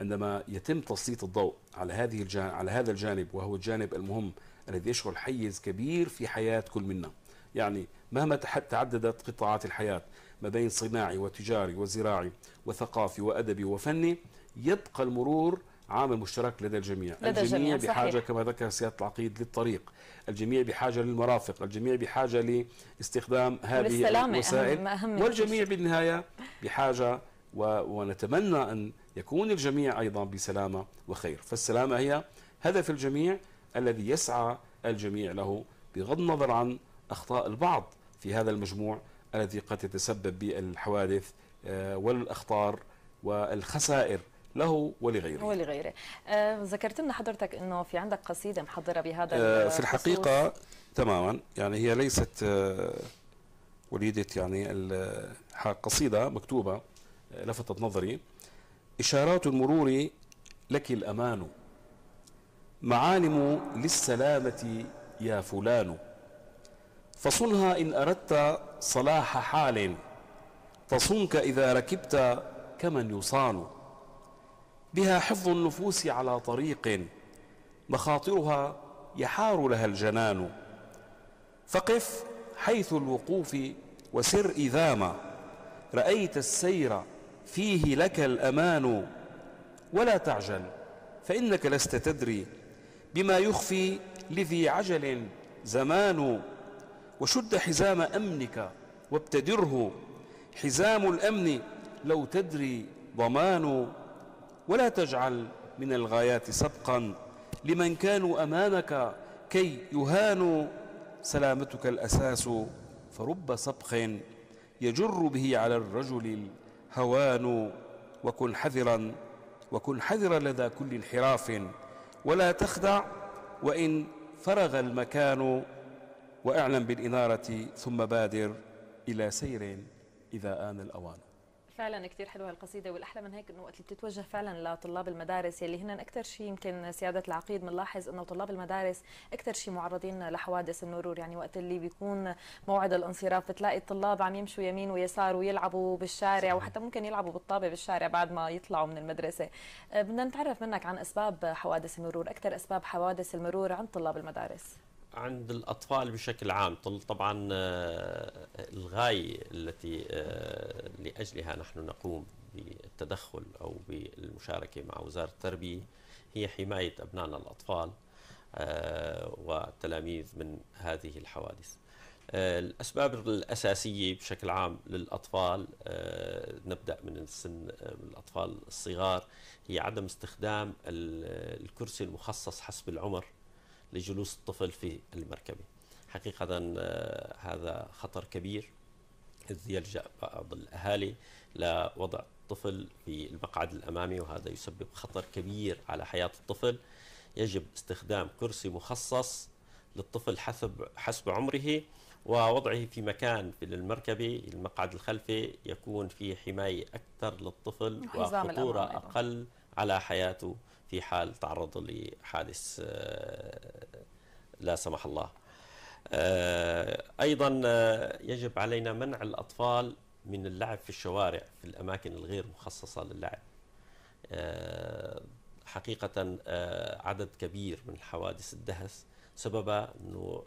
عندما يتم تسليط الضوء على هذه الجانب على هذا الجانب وهو الجانب المهم الذي يشغل حيز كبير في حياه كل منا يعني مهما تعددت قطاعات الحياه ما بين صناعي وتجاري وزراعي وثقافي وادبي وفني يبقى المرور عامل مشترك لدى الجميع لدى الجميع, الجميع بحاجة صحيح. كما ذكر سيادة العقيد للطريق الجميع بحاجة للمرافق الجميع بحاجة لاستخدام هذه الوسائل أهم أهم والجميع بالنهاية بحاجة و... ونتمنى أن يكون الجميع أيضا بسلامة وخير فالسلامة هي هدف الجميع الذي يسعى الجميع له بغض النظر عن أخطاء البعض في هذا المجموع الذي قد يتسبب بالحوادث آه، والأخطار والخسائر له ولغيره ولغيره آه ذكرت لنا حضرتك انه في عندك قصيده محضره بهذا آه في الحقيقه تماما يعني هي ليست آه وليده يعني قصيده مكتوبه آه، لفتت نظري اشارات المرور لك الامان معالم للسلامه يا فلان فصنها ان اردت صلاح حال تصنك اذا ركبت كمن يصان بها حفظ النفوس على طريق مخاطرها يحار لها الجنان فقف حيث الوقوف وسر إذاما رأيت السير فيه لك الأمان ولا تعجل فإنك لست تدري بما يخفي لذي عجل زمان وشد حزام أمنك وابتدره حزام الأمن لو تدري ضمان ولا تجعل من الغايات سبقا لمن كانوا أمامك كي يهانوا سلامتك الأساس فرب سبق يجر به على الرجل الهوان وكن حذرا وكن حذرا لدى كل انحراف ولا تخدع وإن فرغ المكان وأعلم بالإنارة ثم بادر إلى سير إذا آن الأوان فعلا كثير حلوه هالقصيده والاحلى من هيك انه وقت بتتوجه فعلا لطلاب المدارس يلي هن اكثر شيء يمكن سياده العقيد بنلاحظ انه طلاب المدارس اكثر شيء معرضين لحوادث المرور يعني وقت اللي بيكون موعد الانصراف بتلاقي الطلاب عم يمشوا يمين ويسار ويلعبوا بالشارع وحتى ممكن يلعبوا بالطابه بالشارع بعد ما يطلعوا من المدرسه أه، بدنا نتعرف منك عن اسباب حوادث المرور اكثر اسباب حوادث المرور عند طلاب المدارس عند الأطفال بشكل عام طبعا آه، الغاية التي آه، لأجلها نحن نقوم بالتدخل أو بالمشاركة مع وزارة التربية هي حماية أبنائنا الأطفال آه، والتلاميذ من هذه الحوادث الأسباب الأساسية بشكل عام للأطفال نبدأ من السن الأطفال الصغار هي عدم استخدام الكرسي المخصص حسب العمر لجلوس الطفل في المركبة حقيقة آه، هذا خطر كبير إذ يلجأ بعض الأهالي لوضع الطفل في المقعد الأمامي وهذا يسبب خطر كبير على حياة الطفل يجب استخدام كرسي مخصص للطفل حسب حسب عمره ووضعه في مكان في المركبة المقعد الخلفي يكون فيه حماية أكثر للطفل وخطورة أقل على حياته في حال تعرضوا لحادث آه، لا سمح الله آه، أيضا آه، يجب علينا منع الأطفال من اللعب في الشوارع في الأماكن الغير مخصصة للعب حقيقة عدد كبير من حوادث الدهس سببها انه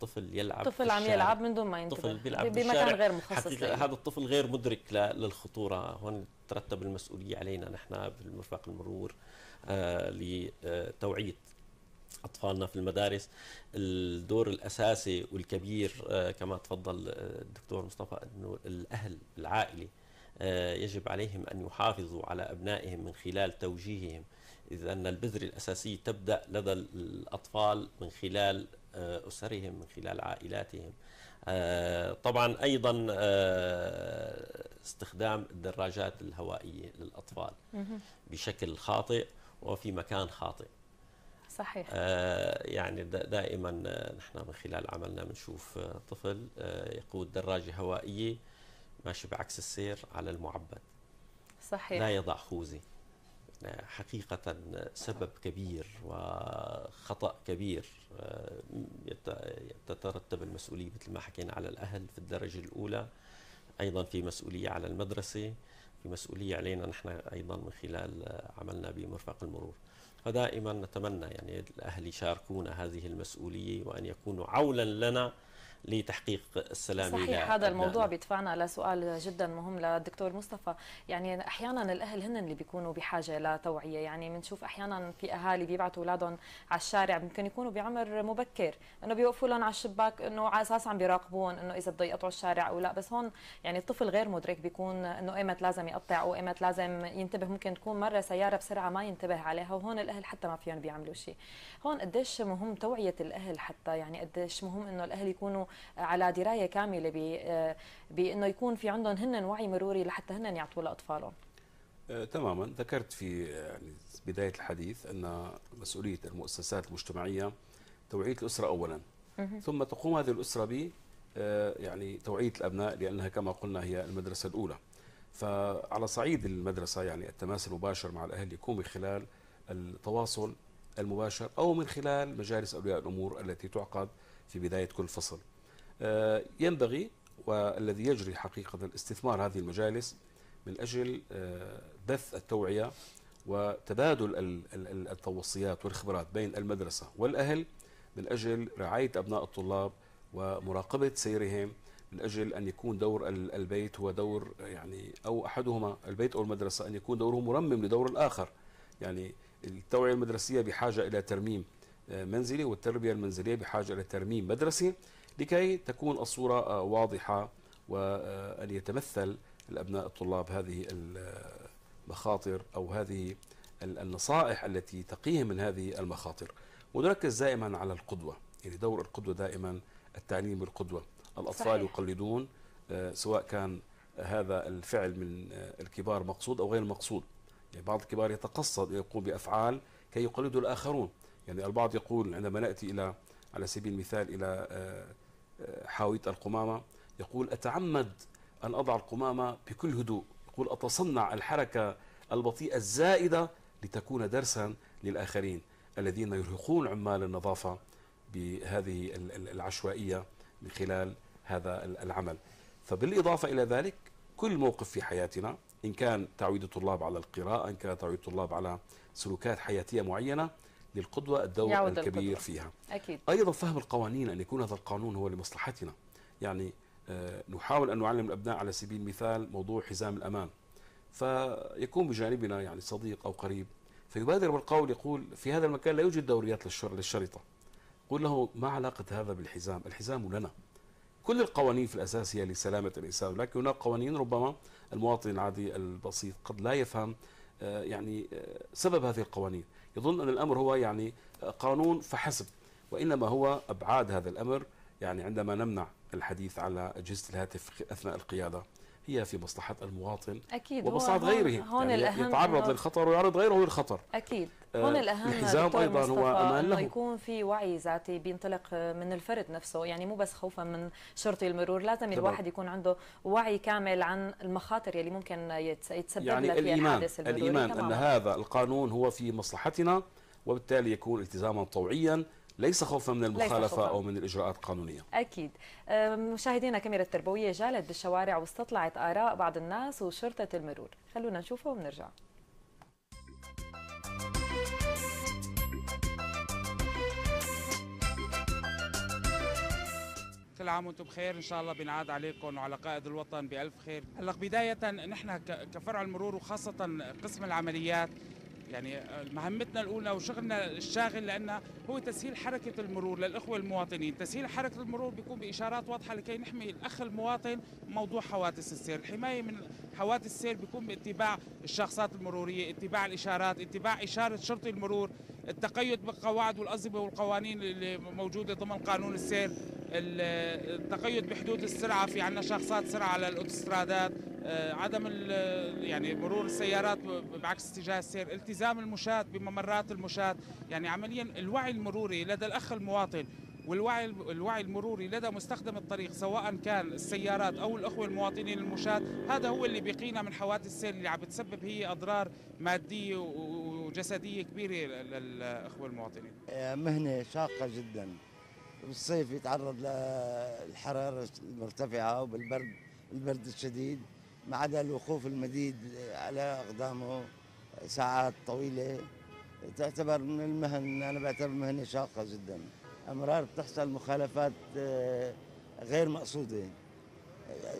طفل يلعب طفل عم يلعب من دون ما ينتبه طفل بيلعب بمكان غير مخصص هذا الطفل غير مدرك للخطوره هون ترتب المسؤوليه علينا نحن بالمرفق المرور آه، لتوعيه اطفالنا في المدارس الدور الاساسي والكبير آه، كما تفضل آه، الدكتور مصطفى انه الاهل العائله يجب عليهم ان يحافظوا على ابنائهم من خلال توجيههم إذ أن البذرة الأساسية تبدأ لدى الأطفال من خلال أسرهم من خلال عائلاتهم طبعا أيضا استخدام الدراجات الهوائية للأطفال بشكل خاطئ وفي مكان خاطئ صحيح آه يعني دائما آه، نحن من خلال عملنا بنشوف آه، طفل آه، يقود دراجة هوائية ماشي بعكس السير على المعبد صحيح لا يضع خوذة حقيقة سبب كبير وخطأ كبير تترتب المسؤولية مثل ما حكينا على الأهل في الدرجة الأولى أيضا في مسؤولية على المدرسة في مسؤولية علينا نحن أيضا من خلال عملنا بمرفق المرور فدائما نتمنى يعني الأهل يشاركونا هذه المسؤولية وأن يكونوا عولا لنا لتحقيق السلام صحيح هذا الموضوع بيدفعنا لسؤال جدا مهم للدكتور مصطفى يعني احيانا الاهل هن اللي بيكونوا بحاجه لتوعيه يعني بنشوف احيانا في اهالي بيبعتوا اولادهم على الشارع ممكن يكونوا بعمر مبكر انه بيوقفوا لهم على الشباك انه على اساس عم بيراقبون انه اذا بده يقطعوا الشارع او لا بس هون يعني الطفل غير مدرك بيكون انه ايمت لازم يقطع او ايمت لازم ينتبه ممكن تكون مره سياره بسرعه ما ينتبه عليها وهون الاهل حتى ما فيهم بيعملوا شيء هون قديش مهم توعيه الاهل حتى يعني قديش مهم انه الاهل يكونوا على درايه كامله آه، بانه يكون في عندهم هن وعي مروري لحتى هن يعطوه لاطفالهم آه، تماما ذكرت في يعني بدايه الحديث ان مسؤوليه المؤسسات المجتمعيه توعيه الاسره اولا ثم تقوم هذه الاسره ب آه، يعني توعيه الابناء لانها كما قلنا هي المدرسه الاولى فعلى صعيد المدرسه يعني التماس المباشر مع الاهل يكون من خلال التواصل المباشر او من خلال مجالس اولياء الامور التي تعقد في بدايه كل فصل آه، ينبغي والذي يجري حقيقة استثمار هذه المجالس من أجل بث آه، التوعية وتبادل التوصيات والخبرات بين المدرسة والأهل من أجل رعاية أبناء الطلاب ومراقبة سيرهم من أجل أن يكون دور البيت هو دور يعني أو أحدهما البيت أو المدرسة أن يكون دوره مرمم لدور الآخر يعني التوعية المدرسية بحاجة إلى ترميم آه، منزلي والتربية المنزلية بحاجة إلى ترميم مدرسي لكي تكون الصورة آه، واضحة وأن آه، يتمثل الأبناء الطلاب هذه المخاطر أو هذه النصائح التي تقيهم من هذه المخاطر ونركز دائما على القدوة يعني دور القدوة دائما التعليم بالقدوة الأطفال صحيح. يقلدون آه، سواء كان هذا الفعل من الكبار مقصود أو غير مقصود يعني بعض الكبار يتقصد يقوم بأفعال كي يقلدوا الآخرون يعني البعض يقول عندما نأتي إلى على سبيل المثال إلى حاوية القمامة يقول أتعمد أن أضع القمامة بكل هدوء يقول أتصنع الحركة البطيئة الزائدة لتكون درسا للآخرين الذين يرهقون عمال النظافة بهذه العشوائية من خلال هذا العمل فبالإضافة إلى ذلك كل موقف في حياتنا إن كان تعويد الطلاب على القراءة إن كان تعويد الطلاب على سلوكات حياتية معينة للقدوة الدور الكبير القدوة. فيها أكيد. أيضا فهم القوانين أن يكون هذا القانون هو لمصلحتنا يعني آه، نحاول أن نعلم الأبناء على سبيل المثال موضوع حزام الأمان فيكون بجانبنا يعني صديق أو قريب فيبادر بالقول يقول في هذا المكان لا يوجد دوريات للشرطة قل له ما علاقة هذا بالحزام الحزام لنا كل القوانين في الأساس هي لسلامة الإنسان لكن هناك قوانين ربما المواطن العادي البسيط قد لا يفهم آه، يعني آه، سبب هذه القوانين يظن أن الأمر هو يعني قانون فحسب وإنما هو أبعاد هذا الأمر يعني عندما نمنع الحديث على أجهزة الهاتف أثناء القيادة هي في مصلحة المواطن أكيد ومصلحة غيره هون يعني الأهم يتعرض للخطر ويعرض غيره للخطر أكيد آه، هون الأهم الحزام أيضا هو أمان له يكون في وعي ذاتي بينطلق آه، من الفرد نفسه يعني مو بس خوفا من شرطي المرور لازم طبعا. الواحد يكون عنده وعي كامل عن المخاطر يلي ممكن يتسبب يعني لها الإيمان الإيمان أن هذا القانون هو في مصلحتنا وبالتالي يكون التزاما طوعيا ليس خوفا من المخالفة أو من الإجراءات القانونية أكيد مشاهدينا كاميرا التربوية جالت بالشوارع واستطلعت آراء بعض الناس وشرطة المرور خلونا نشوفه ونرجع كل عام وانتم بخير ان شاء الله بينعاد عليكم وعلى قائد الوطن بالف خير هلا بدايه نحن كفرع المرور وخاصه قسم العمليات يعني آه، مهمتنا الاولى وشغلنا الشاغل لنا هو تسهيل حركه المرور للاخوه المواطنين، تسهيل حركه المرور بيكون باشارات واضحه لكي نحمي الاخ المواطن موضوع حوادث السير، الحمايه من حوادث السير بيكون باتباع الشخصات المروريه، اتباع الاشارات، اتباع اشاره شرطي المرور، التقيد بالقواعد والانظمه والقوانين اللي موجوده ضمن قانون السير، التقيد بحدود السرعه في عندنا شخصات سرعه على الاوتوسترادات آه، عدم يعني مرور السيارات بعكس اتجاه السير التزام المشاة بممرات المشاة يعني عمليا الوعي المروري لدى الأخ المواطن والوعي الوعي المروري لدى مستخدم الطريق سواء كان السيارات او الاخوه المواطنين المشاة هذا هو اللي بيقينا من حوادث السير اللي عم بتسبب هي اضرار ماديه وجسديه كبيره للاخوه المواطنين آه، مهنه شاقه جدا بالصيف يتعرض للحراره المرتفعه وبالبرد البرد الشديد ما عدا الوقوف المديد على أقدامه ساعات طويلة تعتبر من المهن أنا بعتبر مهنة شاقة جدا أمرار بتحصل مخالفات آه، غير مقصودة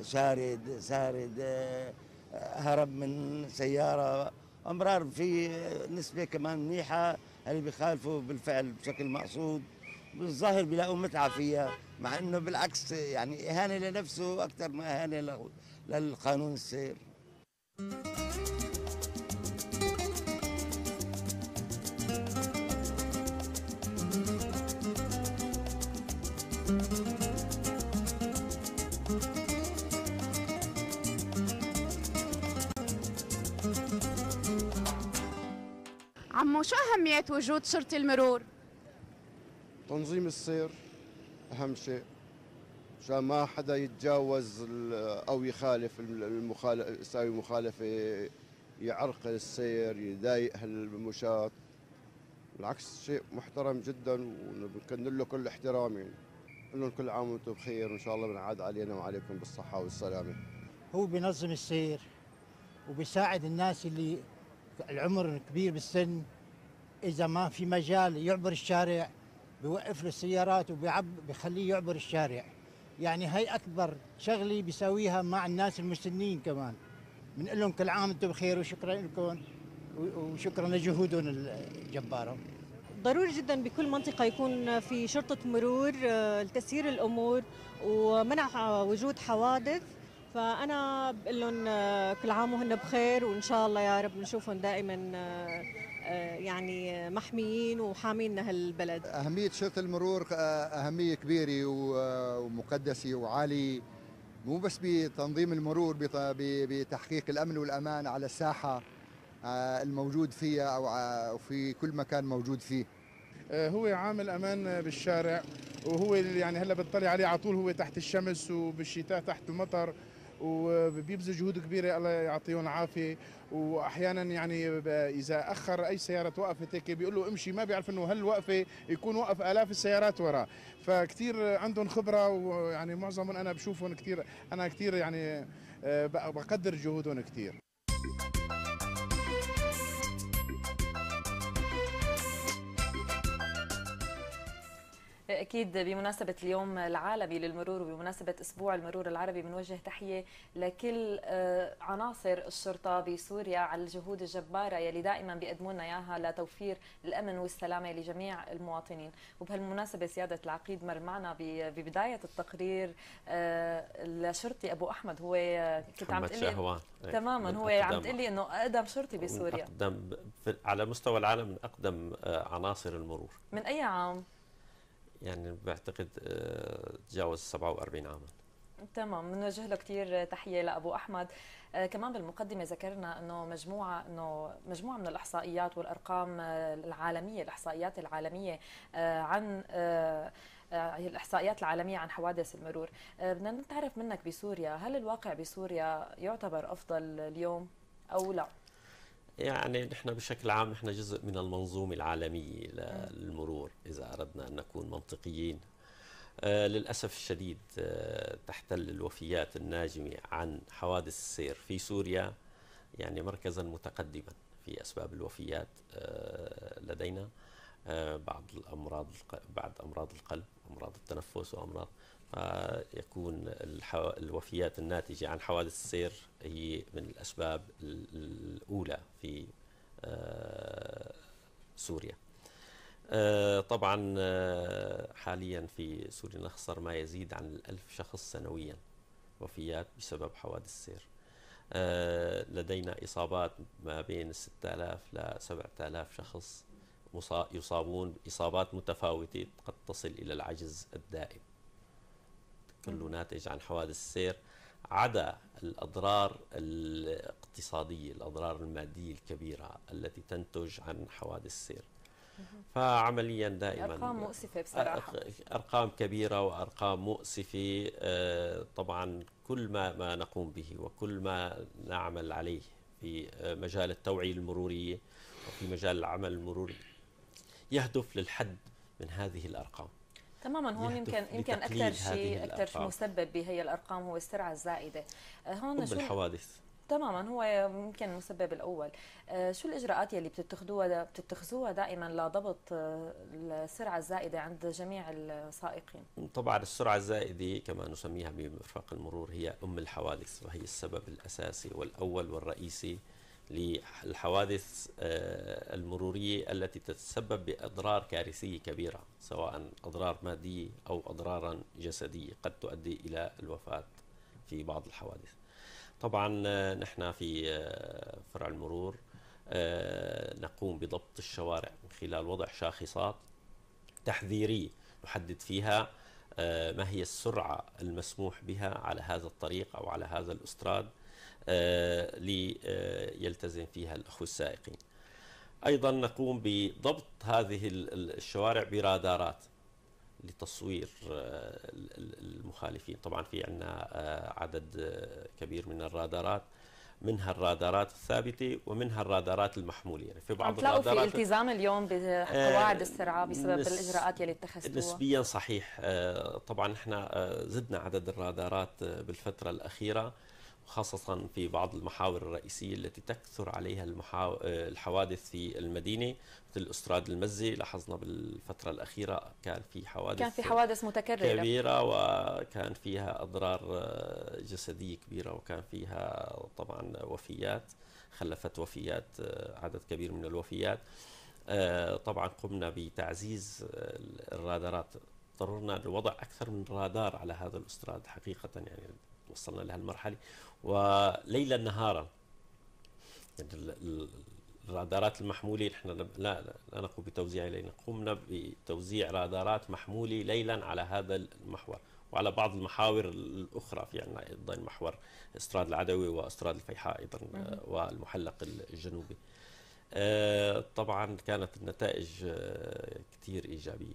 شارد سارد آه، هرب من سيارة أمرار في نسبة كمان منيحة اللي بيخالفوا بالفعل بشكل مقصود بالظاهر بيلاقوا متعة فيها مع انه بالعكس يعني اهانه لنفسه اكثر ما اهانه لغيره للقانون السير عمو شو أهمية وجود شرطي المرور؟ تنظيم السير أهم شيء عشان ما حدا يتجاوز او يخالف المخالف يساوي مخالفه يعرقل السير يضايق هالمشاة بالعكس شيء محترم جدا ونكن له كل احترام يعني كل عام وانتم بخير وان شاء الله بنعاد علينا وعليكم بالصحه والسلامه هو بينظم السير وبيساعد الناس اللي العمر كبير بالسن اذا ما في مجال يعبر الشارع بيوقف له السيارات وبيعب بخليه يعبر الشارع يعني هي اكبر شغله بيساويها مع الناس المسنين كمان بنقول لهم كل عام انتم بخير وشكرا لكم وشكرا لجهودهم الجباره ضروري جدا بكل منطقه يكون في شرطه مرور آه، لتسيير الامور ومنع وجود حوادث فانا بقول لهم آه، كل عام وهن بخير وان شاء الله يا رب نشوفهم دائما آه، آه، يعني محميين وحامين هالبلد أهمية شرطة المرور آه، أهمية كبيرة آه، ومقدسة وعالية مو بس بتنظيم المرور بتحقيق الأمن والأمان على الساحة الموجود فيها أو في كل مكان موجود فيه هو عامل امان بالشارع وهو يعني هلا بتطلع عليه على طول هو تحت الشمس وبالشتاء تحت المطر وبيبذل جهود كبيره الله يعطيهم العافيه واحيانا يعني اذا اخر اي سياره وقفت هيك بيقول له امشي ما بيعرف انه هالوقفه يكون وقف الاف السيارات وراه فكتير عندهم خبره ويعني معظمهم انا بشوفهم كثير انا كثير يعني آه، بقدر جهودهم كثير اكيد بمناسبه اليوم العالمي للمرور وبمناسبه اسبوع المرور العربي بنوجه تحيه لكل آه، عناصر الشرطه بسوريا على الجهود الجباره يلي دائما بيقدموا لنا اياها لتوفير الامن والسلامه لجميع المواطنين وبهالمناسبه سياده العقيد مر معنا ببدايه التقرير آه، لشرطي ابو احمد هو آه، كنت عم تقول تماما هو عم تقول لي انه اقدم شرطي بسوريا اقدم على مستوى العالم من اقدم عناصر المرور من اي عام يعني بعتقد آه، تجاوز 47 عاما تمام بنوجه له كثير تحيه لابو احمد آه كمان بالمقدمه ذكرنا انه مجموعه انه مجموعه من الاحصائيات والارقام آه، العالميه الاحصائيات العالميه آه عن آه, آه، الاحصائيات العالميه عن حوادث المرور بدنا نتعرف منك بسوريا هل الواقع بسوريا يعتبر افضل اليوم او لا يعني نحن بشكل عام نحن جزء من المنظومة العالمية للمرور إذا أردنا أن نكون منطقيين آه، للأسف الشديد آه، تحتل الوفيات الناجمة عن حوادث السير في سوريا يعني مركزا متقدما في أسباب الوفيات آه، لدينا بعض الأمراض بعد أمراض القلب أمراض التنفس وأمراض يكون الحو... الوفيات الناتجة عن حوادث السير هي من الأسباب الأولى في آه، سوريا آه، طبعا آه، حاليا في سوريا نخسر ما يزيد عن الألف شخص سنويا وفيات بسبب حوادث السير لدينا إصابات ما بين 6000 ل 7000 شخص يصابون بإصابات متفاوتة قد تصل إلى العجز الدائم كله ناتج عن حوادث السير عدا الأضرار الاقتصادية الأضرار المادية الكبيرة التي تنتج عن حوادث السير فعمليا دائما ارقام مؤسفه بصراحه ارقام كبيره وارقام مؤسفه آه، طبعا كل ما ما نقوم به وكل ما نعمل عليه في مجال التوعيه المروريه وفي مجال العمل المروري يهدف للحد من هذه الارقام تماما هون يمكن يمكن اكثر شيء اكثر شيء مسبب بهي الارقام هو السرعه الزائده آه، هون شو الحوادث تماما هو يمكن المسبب الاول آه، شو الاجراءات يلي بتتخذوها بتتخذوها دائما لضبط آه، السرعه الزائده عند جميع السائقين طبعا السرعه الزائده كما نسميها بمرفق المرور هي ام الحوادث وهي السبب الاساسي والاول والرئيسي للحوادث آه، المرورية التي تتسبب بأضرار كارثية كبيرة سواء أضرار مادية أو أضرارا جسدية قد تؤدي إلى الوفاة في بعض الحوادث طبعا آه، نحن في آه، فرع المرور نقوم بضبط الشوارع من خلال وضع شاخصات تحذيرية نحدد فيها ما هي السرعة المسموح بها على هذا الطريق أو على هذا الأستراد آه، ليلتزم فيها الأخوة السائقين أيضا نقوم بضبط هذه الشوارع برادارات لتصوير آه، المخالفين طبعا في عندنا آه، عدد كبير من الرادارات منها الرادارات الثابته ومنها الرادارات المحموله يعني في بعض الرادارات في التزام اليوم بقواعد السرعه بسبب نس... الاجراءات يلي اتخذتوها نسبيا صحيح طبعا احنا زدنا عدد الرادارات بالفتره الاخيره خاصة في بعض المحاور الرئيسية التي تكثر عليها المحاو... الحوادث في المدينة مثل أستراد المزة لاحظنا بالفترة الأخيرة كان في حوادث كان في حوادث متكررة كبيرة وكان فيها أضرار آه، جسدية كبيرة وكان فيها طبعا وفيات خلفت وفيات آه، عدد كبير من الوفيات آه، طبعا قمنا بتعزيز الرادارات اضطررنا لوضع أكثر من رادار على هذا الأستراد حقيقة يعني وصلنا لهالمرحله وليلا نهارا يعني الرادارات المحموله نحن لا, لا, نقوم بتوزيعها ليلا قمنا بتوزيع رادارات محموله ليلا على هذا المحور وعلى بعض المحاور الاخرى في عندنا ايضا محور استراد العدوي واستراد الفيحاء ايضا والمحلق الجنوبي آه، طبعا كانت النتائج آه، كثير ايجابيه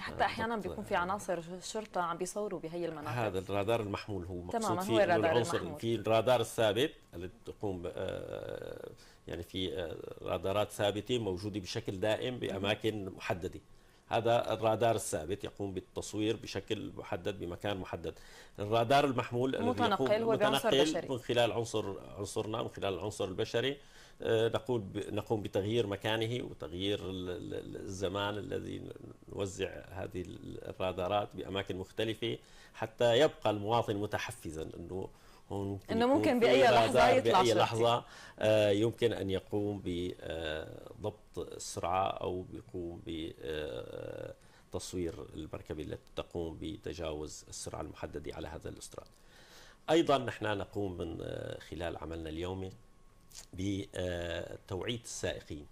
حتى احيانا بيكون في عناصر شرطه عم بيصوروا بهي المناطق هذا الرادار المحمول هو مقصود تماما هو الرادار العنصر المحمول. في الرادار الثابت اللي تقوم آه، يعني في آه، رادارات ثابته موجوده بشكل دائم باماكن محدده هذا الرادار الثابت يقوم بالتصوير بشكل محدد بمكان محدد الرادار المحمول متنقل هو بعنصر بشري من خلال عنصر عنصرنا من خلال العنصر البشري آه، نقول نقوم بتغيير مكانه وتغيير الزمان الذي نوزع هذه الرادارات باماكن مختلفه حتى يبقى المواطن متحفزا انه هون ممكن انه ممكن باي لحظه يطلع باي لحظه آه يمكن ان يقوم بضبط آه، السرعه او يقوم ب آه، تصوير المركبه التي تقوم بتجاوز السرعه المحدده على هذا الاستراد. ايضا نحن نقوم من خلال عملنا اليومي بتوعية السائقين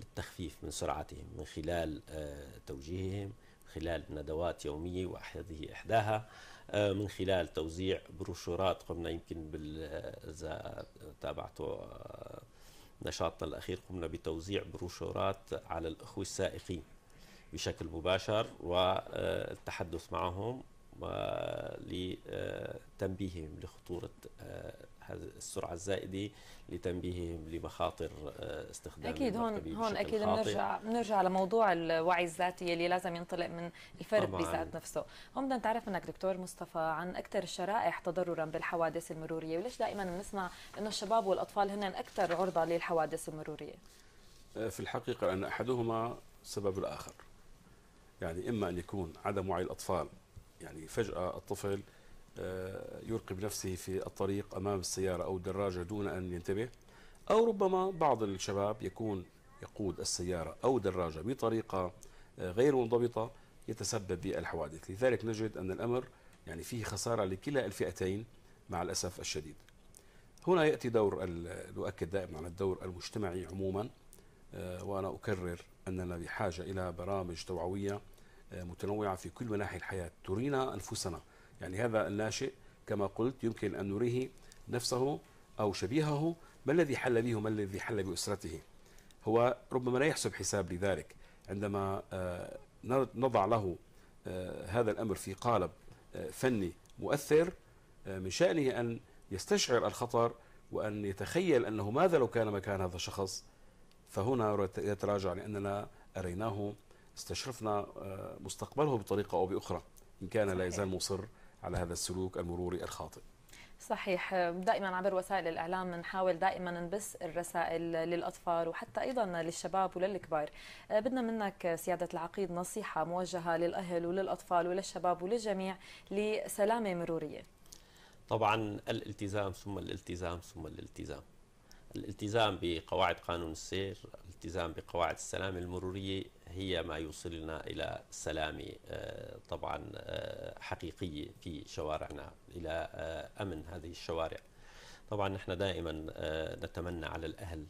للتخفيف من سرعتهم من خلال آه، توجيههم من خلال ندوات يومية وهذه إحداها آه، من خلال توزيع بروشورات قمنا يمكن آه، إذا تابعتوا نشاطنا الأخير قمنا بتوزيع بروشورات على الأخوة السائقين بشكل مباشر والتحدث معهم لتنبيههم لخطورة السرعه الزائده لتنبيههم لمخاطر آه، استخدام اكيد هون هون اكيد بنرجع بنرجع لموضوع الوعي الذاتي اللي لازم ينطلق من الفرد بذات نفسه هون بدنا نتعرف منك دكتور مصطفى عن اكثر الشرائح تضررا بالحوادث المروريه وليش دائما بنسمع انه الشباب والاطفال هن اكثر عرضه للحوادث المروريه آه، في الحقيقه ان احدهما سبب الاخر يعني اما ان يكون عدم وعي الاطفال يعني فجاه الطفل آه، يلقي بنفسه في الطريق أمام السيارة أو الدراجة دون أن ينتبه أو ربما بعض الشباب يكون يقود السيارة أو الدراجه بطريقة آه، غير منضبطة يتسبب بالحوادث لذلك نجد أن الأمر يعني فيه خسارة لكلا الفئتين مع الأسف الشديد هنا يأتي دور نؤكد دائما على الدور المجتمعي عموما آه، وأنا أكرر أننا بحاجة إلى برامج توعوية متنوعة في كل مناحي الحياة ترينا أنفسنا يعني هذا الناشئ كما قلت يمكن أن نريه نفسه أو شبيهه ما الذي حل به وما الذي حل بأسرته هو ربما لا يحسب حساب لذلك عندما آه، نضع له آه، هذا الأمر في قالب آه، فني مؤثر من شأنه أن يستشعر الخطر وأن يتخيل أنه ماذا لو كان مكان هذا الشخص فهنا يتراجع لأننا أريناه استشرفنا مستقبله بطريقة أو بأخرى إن كان لا يزال مصر على هذا السلوك المروري الخاطئ صحيح دائما عبر وسائل الاعلام نحاول دائما نبث الرسائل للاطفال وحتى ايضا للشباب وللكبار بدنا منك سياده العقيد نصيحه موجهه للاهل وللاطفال وللشباب وللجميع لسلامه مروريه طبعا الالتزام ثم الالتزام ثم الالتزام الالتزام بقواعد قانون السير الالتزام بقواعد السلام المرورية هي ما يوصلنا إلى سلامة آه، طبعا آه، حقيقية في شوارعنا إلى آه، أمن هذه الشوارع طبعا نحن دائما نتمنى على الأهل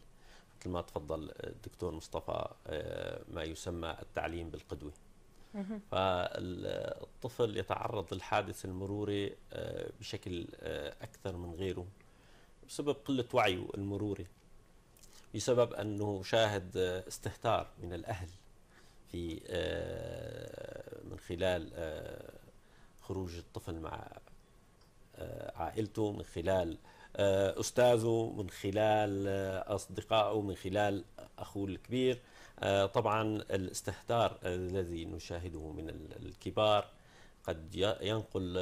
مثل ما تفضل الدكتور مصطفى ما يسمى التعليم بالقدوة فالطفل يتعرض للحادث المروري بشكل أكثر من غيره بسبب قلة وعيه المروري بسبب انه شاهد استهتار من الاهل في آه، من خلال آه، خروج الطفل مع آه، عائلته من خلال استاذه من خلال اصدقائه من خلال اخوه الكبير طبعا الاستهتار الذي نشاهده من الكبار قد ينقل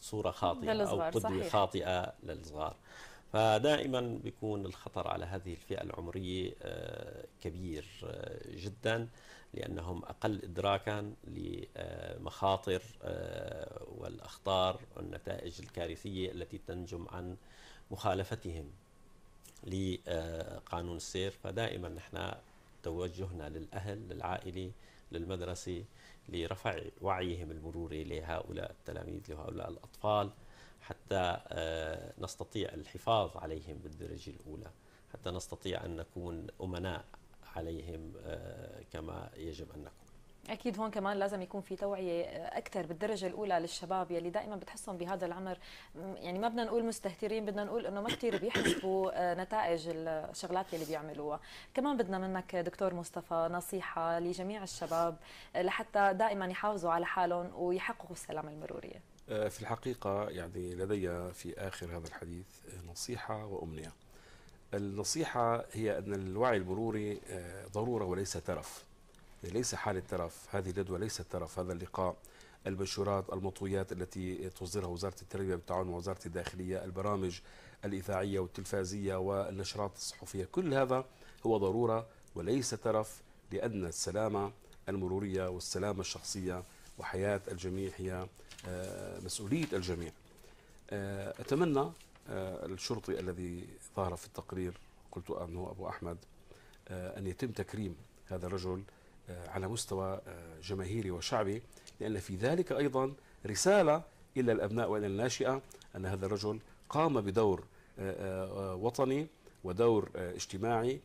صوره خاطئه او قدوه خاطئه للصغار فدائما بيكون الخطر على هذه الفئة العمرية آه، كبير آه، جدا لأنهم أقل إدراكا لمخاطر آه، والأخطار والنتائج الكارثية التي تنجم عن مخالفتهم لقانون السير فدائما نحن توجهنا للأهل للعائلة للمدرسة لرفع وعيهم المروري لهؤلاء التلاميذ لهؤلاء الأطفال حتى آه، نستطيع الحفاظ عليهم بالدرجة الأولى حتى نستطيع أن نكون أمناء عليهم آه، كما يجب أن نكون اكيد هون كمان لازم يكون في توعيه آه، اكثر بالدرجه الاولى للشباب يلي دائما بتحسهم بهذا العمر يعني ما بدنا نقول مستهترين بدنا نقول انه ما كثير بيحسبوا نتائج الشغلات يلي بيعملوها كمان بدنا منك دكتور مصطفى نصيحه لجميع الشباب لحتى دائما يحافظوا على حالهم ويحققوا السلامة المروريه آه، في الحقيقة يعني لدي في آخر هذا الحديث آه، نصيحة وأمنية النصيحة هي أن الوعي المروري آه، ضرورة وليس ترف يعني ليس حالة ترف هذه الندوة ليست ترف هذا اللقاء المنشورات المطويات التي تصدرها وزارة التربية بالتعاون مع وزارة الداخلية البرامج الإذاعية والتلفازية والنشرات الصحفية كل هذا هو ضرورة وليس ترف لأن السلامة المرورية والسلامة الشخصية وحياة الجميع هي آه، مسؤولية الجميع آه، أتمنى آه، الشرطي الذي ظهر في التقرير قلت أنه أبو أحمد أن يتم تكريم هذا الرجل على مستوى جماهيري وشعبي لأن في ذلك أيضا رسالة إلى الأبناء وإلى الناشئة أن هذا الرجل قام بدور وطني ودور اجتماعي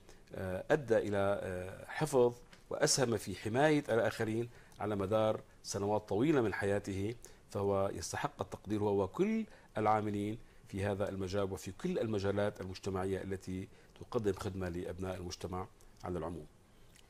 أدى إلى حفظ وأسهم في حماية الآخرين على مدار سنوات طويلة من حياته فهو يستحق التقدير هو وكل العاملين في هذا المجال وفي كل المجالات المجتمعية التي تقدم خدمة لأبناء المجتمع على العموم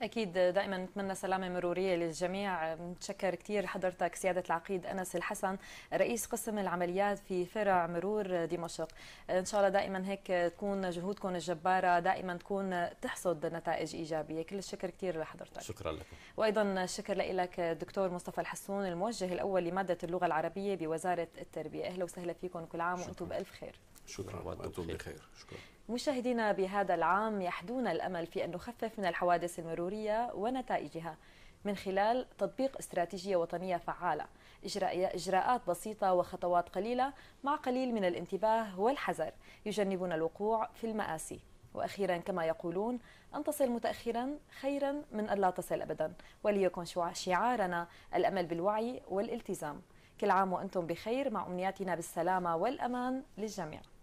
أكيد دائما نتمنى سلامة مرورية للجميع متشكر كثير حضرتك سيادة العقيد أنس الحسن رئيس قسم العمليات في فرع مرور دمشق إن شاء الله دائما هيك تكون جهودكم الجبارة دائما تكون تحصد نتائج إيجابية كل الشكر كثير لحضرتك شكرا لكم وأيضا الشكر لك دكتور مصطفى الحسون الموجه الأول لمادة اللغة العربية بوزارة التربية أهلا وسهلا فيكم كل عام وأنتم بألف خير شكرا وأنتم بخير شكرا مشاهدينا بهذا العام يحدون الأمل في أن نخفف من الحوادث المرورية ونتائجها من خلال تطبيق استراتيجية وطنية فعالة إجراءات بسيطة وخطوات قليلة مع قليل من الانتباه والحذر يجنبون الوقوع في المآسي وأخيرا كما يقولون أن تصل متأخرا خيرا من أن لا تصل أبدا وليكن شعارنا الأمل بالوعي والالتزام كل عام وأنتم بخير مع أمنياتنا بالسلامة والأمان للجميع